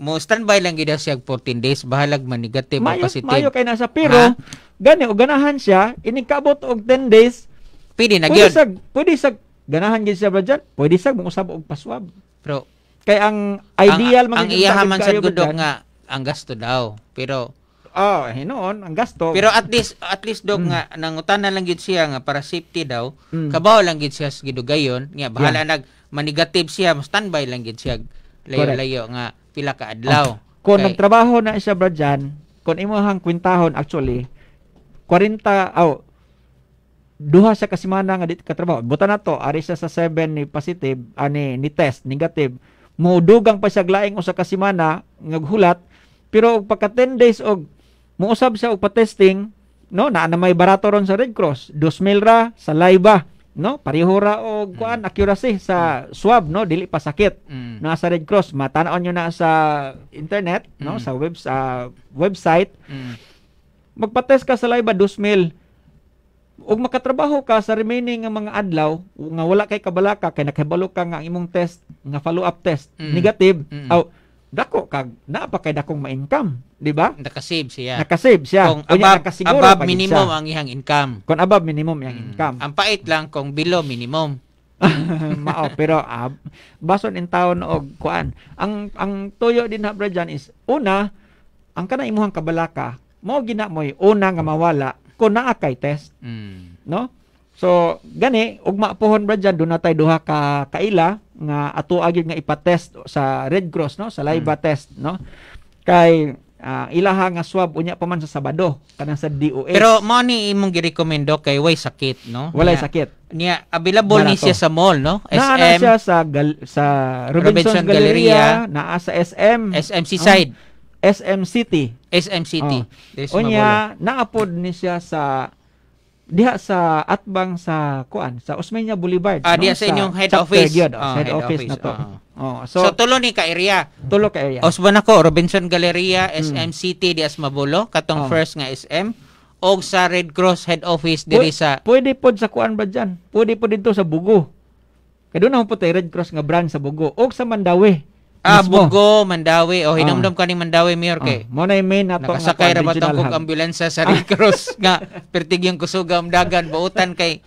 mo standby lang gid siya 14 days bahalag man negative mayo, positive. Mayo kay nasa pero ha? gani og ganahan siya ini inigkabot og 10 days pwede na gyud. Pwede sag pwede sag ganahan gid siya ba Pwede sag mangusab og paswab. Pero kay ang ideal ang, ang iya man sa gudok nga ang gasto daw. Pero oh, hinoon ang gasto. Pero at least at least dog mm. nga nangutana lang gid siya nga para safety daw. Mm. Kabaw lang gid siya sa gidugayon nga bahala yeah. nag manigative siya, mo standby lang gid siya layo-layo nga pila ka adlaw. Oh. Kung Kay, nagtrabaho na siya bro dyan, kung imuhang kwintahon actually, 40, oh, duha sa kasimana nga dito katrabaho. Buta na to, ari siya sa 7 ni positive, ani, ah, ni test, negative. Mudugang pa siya glaing o sa kasimana, naghulat, pero pagka 10 days og muusab siya og pa-testing, no, na, na may barato ron sa Red Cross, 2,000 ra, sa saliva, no pareho ra og kuan mm. accuracy sa mm. swab no dili pa sakit mm. no sa Red Cross matan matanon nyo na sa internet mm. no sa web sa uh, website mm. magpa-test ka sa saliva 2000 ug makatrabaho ka sa remaining nga mga adlaw nga wala kay kabalaka kay nakahibalo ka nga imong test nga follow up test mm. negative mm. Oh, dako kag napakay dakong ma-income, di ba? Nakasave siya. Nakasave siya. Kung Unya, above, above minimum siya. ang iyang income. Kung above minimum iyang hmm. income. Ang pait lang kung below minimum. Mao pero ab, ah, bason in town og kuan. Ang ang tuyo din ha Brian is una ang kana imong kabalaka mo gina moy una nga mawala kung naa kay test. Mm. No? So gani ug mapuhon Brian do na tay duha ka kaila nga ato agid nga ipatest sa Red Cross no sa live hmm. test no kay uh, ah, ilaha nga swab unya pa man sa Sabado kanang sa DOH pero mo ni imong girekomendo kay way sakit no walay niya, sakit niya available ni siya sa mall no SM naa na siya sa gal- sa Robinson's Robinson Galleria, Galleria naa sa SM SM Seaside ah, oh, SM City SM City oh. unya naapod ni siya sa diha sa atbang sa kuan sa Osmeña Boulevard ah, no? diha sa inyong head office yun, oh, ah, head, head office, office na to oh. oh so, so tulo ni ka area tulo ka area Osbo na ko Robinson Galleria SM hmm. City di Asmabulo katong oh. first nga SM og sa Red Cross head office diri sa pwede pod sa kuan ba diyan pwede pod dito sa Bugo kay na mo po Red Cross nga branch sa Bugo og sa Mandawi Ah, Bugo, Mandawi. O, oh, hinamdam ah. ka ni Mandawi, Mayor. Ah, kay. Oh, Muna yung main na to. Nakasakay na batang kong ambulansya sa ah. Red Cross nga. Pertig yung kusugam, dagan, bautan kay.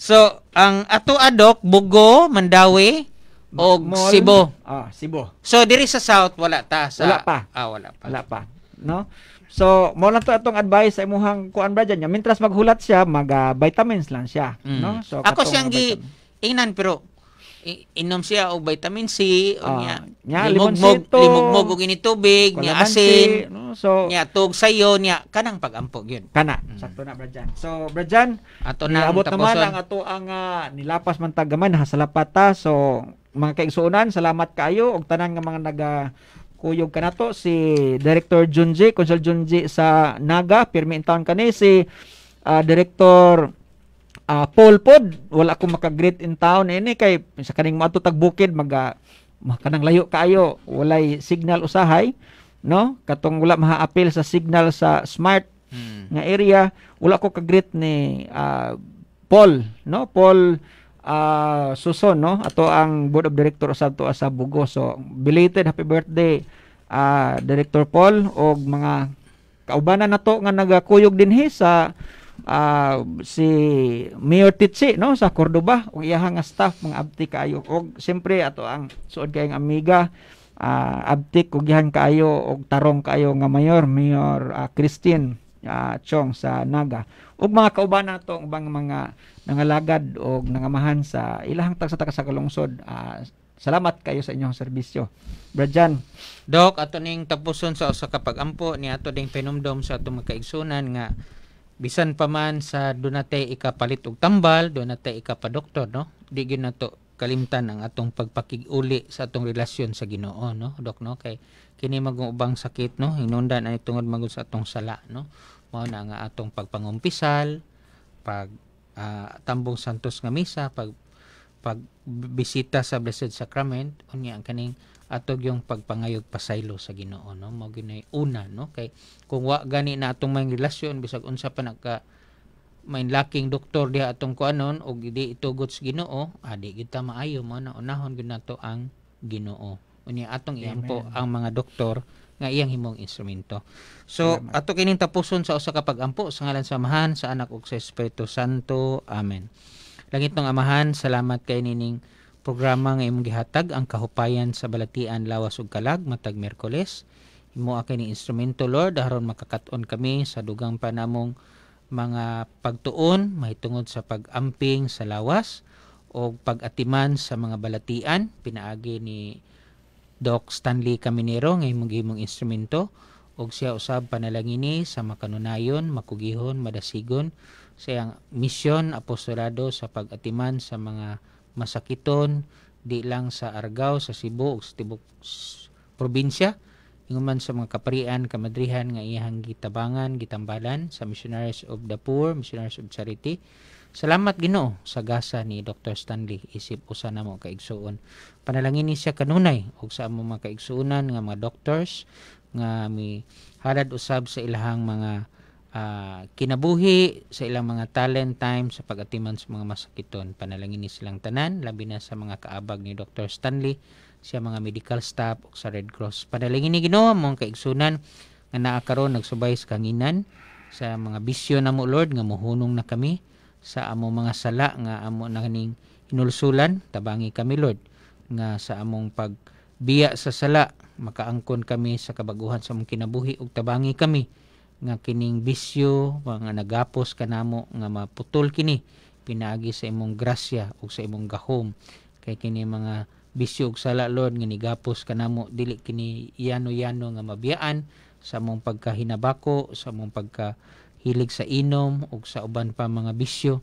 So, ang ato adok, Bugo, Mandawi, o Mall. Cebu. Ah, Cebu. So, diri sa South, wala ta? Sa, wala pa. Ah, wala pa. Wala pa. No? So, mo lang to atong advice sa imuhang kuan ba niya. Mintras maghulat siya, mag uh, vitamins lang siya, mm. no? So, ako siyang gi inan pero inom siya og vitamin C o uh, niya, niya limugmog limugmog og ini tubig niya asin no? so niya tug sayo niya kanang pagampo gyud kana mm. sakto na brajan so brajan ato na abot naman ang ato ang uh, nilapas man tagaman ha salapata so mga kaigsuonan salamat kaayo og tanan nga mga naga kuyog kanato si Director Junji Consul Junji sa Naga Pirmi town kani si uh, Director uh, Paul wala ko makagreet in town ini eh, kay sa kaning moadto tag bukid mag uh, kanang layo kaayo walay signal usahay no katong wala maha-appeal sa signal sa smart hmm. nga area wala ko kagreet ni uh, Paul no Paul uh, Suson no ato ang board of director sa to sa Bugo so belated happy birthday uh, Director Paul og mga kaubanan nato nga nagakuyog dinhi sa uh, si Mayor Titsi no sa Cordoba ug iyang nga staff mga abti kaayo og siyempre ato ang suod kayong amiga uh, abti ug gihan kaayo og tarong kaayo nga mayor Mayor uh, Christine uh, Chong sa Naga ug mga kauban nato ang bang mga nangalagad og nangamahan sa ilahang tagsa sa sa kalungsod uh, Salamat kayo sa inyong serbisyo. Brajan. Dok, ato ning tapuson sa usa ka pagampo ni ato ding pinumdom sa ato mga kaigsunan nga bisan pa man sa dunate ikapalit og tambal dunate ikapadoktor no di gyud nato kalimtan ang atong pagpakiguli sa atong relasyon sa Ginoo no dok no kay kini magong ubang sakit no hinundan ani tungod magud sa atong sala no mao na nga atong pagpangumpisal pag uh, tambong santos nga misa pag pagbisita sa Blessed Sacrament unya ang kaning atog yung pagpangayog pasaylo sa Ginoo no mao ginay una no kay kung wa gani na atong may relasyon bisag unsa pa nagka may laking doktor diha atong kuanon og di itugot sa Ginoo adi ah, kita maayo mo na unahon gyud nato ang Ginoo unya atong iampo ang mga doktor nga iyang himong instrumento so Amen. ato kining tapuson sa usa ka pagampo sa ngalan sa Amahan sa Anak ug sa Espiritu Santo Amen Langit ng Amahan, salamat kay nining Programa nga imong gihatag ang kahupayan sa Balatian, Lawas ug Kalag matag Miyerkules. Imo kini instrumento Lord aron makakaton kami sa dugang panamong mga pagtuon mahitungod sa pag-amping sa lawas o pag-atiman sa mga balatian pinaagi ni Doc Stanley Caminero nga imong gimong instrumento og siya usab panalangini sa makanunayon makugihon madasigon sa iyang misyon apostolado sa pag-atiman sa mga masakiton di lang sa Argao, sa Cebu ug sa tibok probinsya ingon sa mga kaparian kamadrihan nga iyang gitabangan gitambalan sa Missionaries of the Poor, Missionaries of Charity. Salamat Ginoo sa gasa ni Dr. Stanley isip usa na mo kaigsuon. Panalangin ni siya kanunay og sa among mga kaigsuonan nga mga doctors nga mi halad usab sa ilahang mga uh, kinabuhi sa ilang mga talent time sa pagatiman sa mga masakiton. Panalangin ni silang tanan, labi na sa mga kaabag ni Dr. Stanley, sa mga medical staff o sa Red Cross. Panalangin ni Ginoo ang mga kaigsunan nga naa karon nagsubay sa kanginan sa mga bisyo na mo Lord nga mohunong na kami sa amo mga sala nga amo na ning hinulsulan tabangi kami Lord nga sa among pagbiya sa sala makaangkon kami sa kabaguhan sa mong kinabuhi ug tabangi kami nga kining bisyo nga nagapos kanamo nga maputol kini pinaagi sa imong grasya ug sa imong gahom kay kini mga bisyo og sala Lord nga nigapos kanamo dili kini yano-yano nga mabiyaan sa mong pagkahinabako sa mong pagkahilig sa inom ug sa uban pa mga bisyo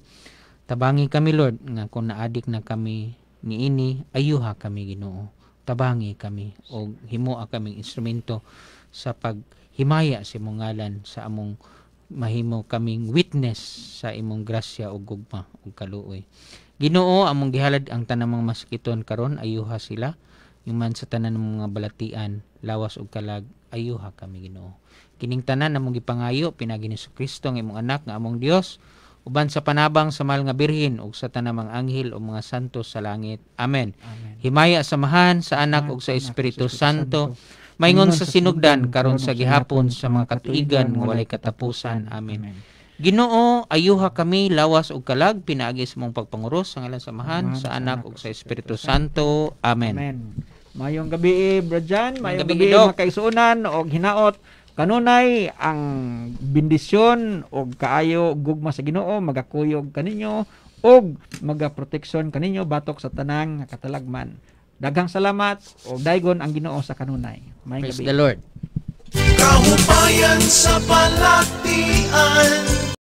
tabangi kami Lord nga kung naadik na kami niini ayuha kami Ginoo tabangi kami o himuha kaming instrumento sa pag himaya si mong ngalan sa among mahimo kaming witness sa imong grasya ug gugma ug kaluoy. Ginoo among gihalad ang tanang mga masakiton karon ayuha sila human sa tanan ng mga balatian lawas ug kalag ayuha kami Ginoo. Kining tanan among gipangayo pinagi ni Kristo ang imong anak nga among Dios uban sa panabang sa mahal nga birhen ug sa tanang anghel o mga santo sa langit. Amen. Amen. Himaya samahan sa anak ug sa Espiritu Santo. Santo Maingon sa sinugdan karon sa gihapon sa mga katuigan nga walay katapusan. Amen. Ginoo, ayuha kami lawas ug kalag pinaagi sa mong pagpanguros sa ngalan samahan sa anak ug sa Espiritu Santo. Amen. Amen. Mayong gabi, Brajan. Mayong gabi, gabi mga kaisunan o hinaot. Kanunay, ang bindisyon o kaayo gugma sa ginoo, magakuyog kaninyo o magaproteksyon kaninyo batok sa tanang katalagman. Daghang salamat o daygon ang Ginoo sa kanunay. May Praise gabi. the Lord. Kahupayan sa palatian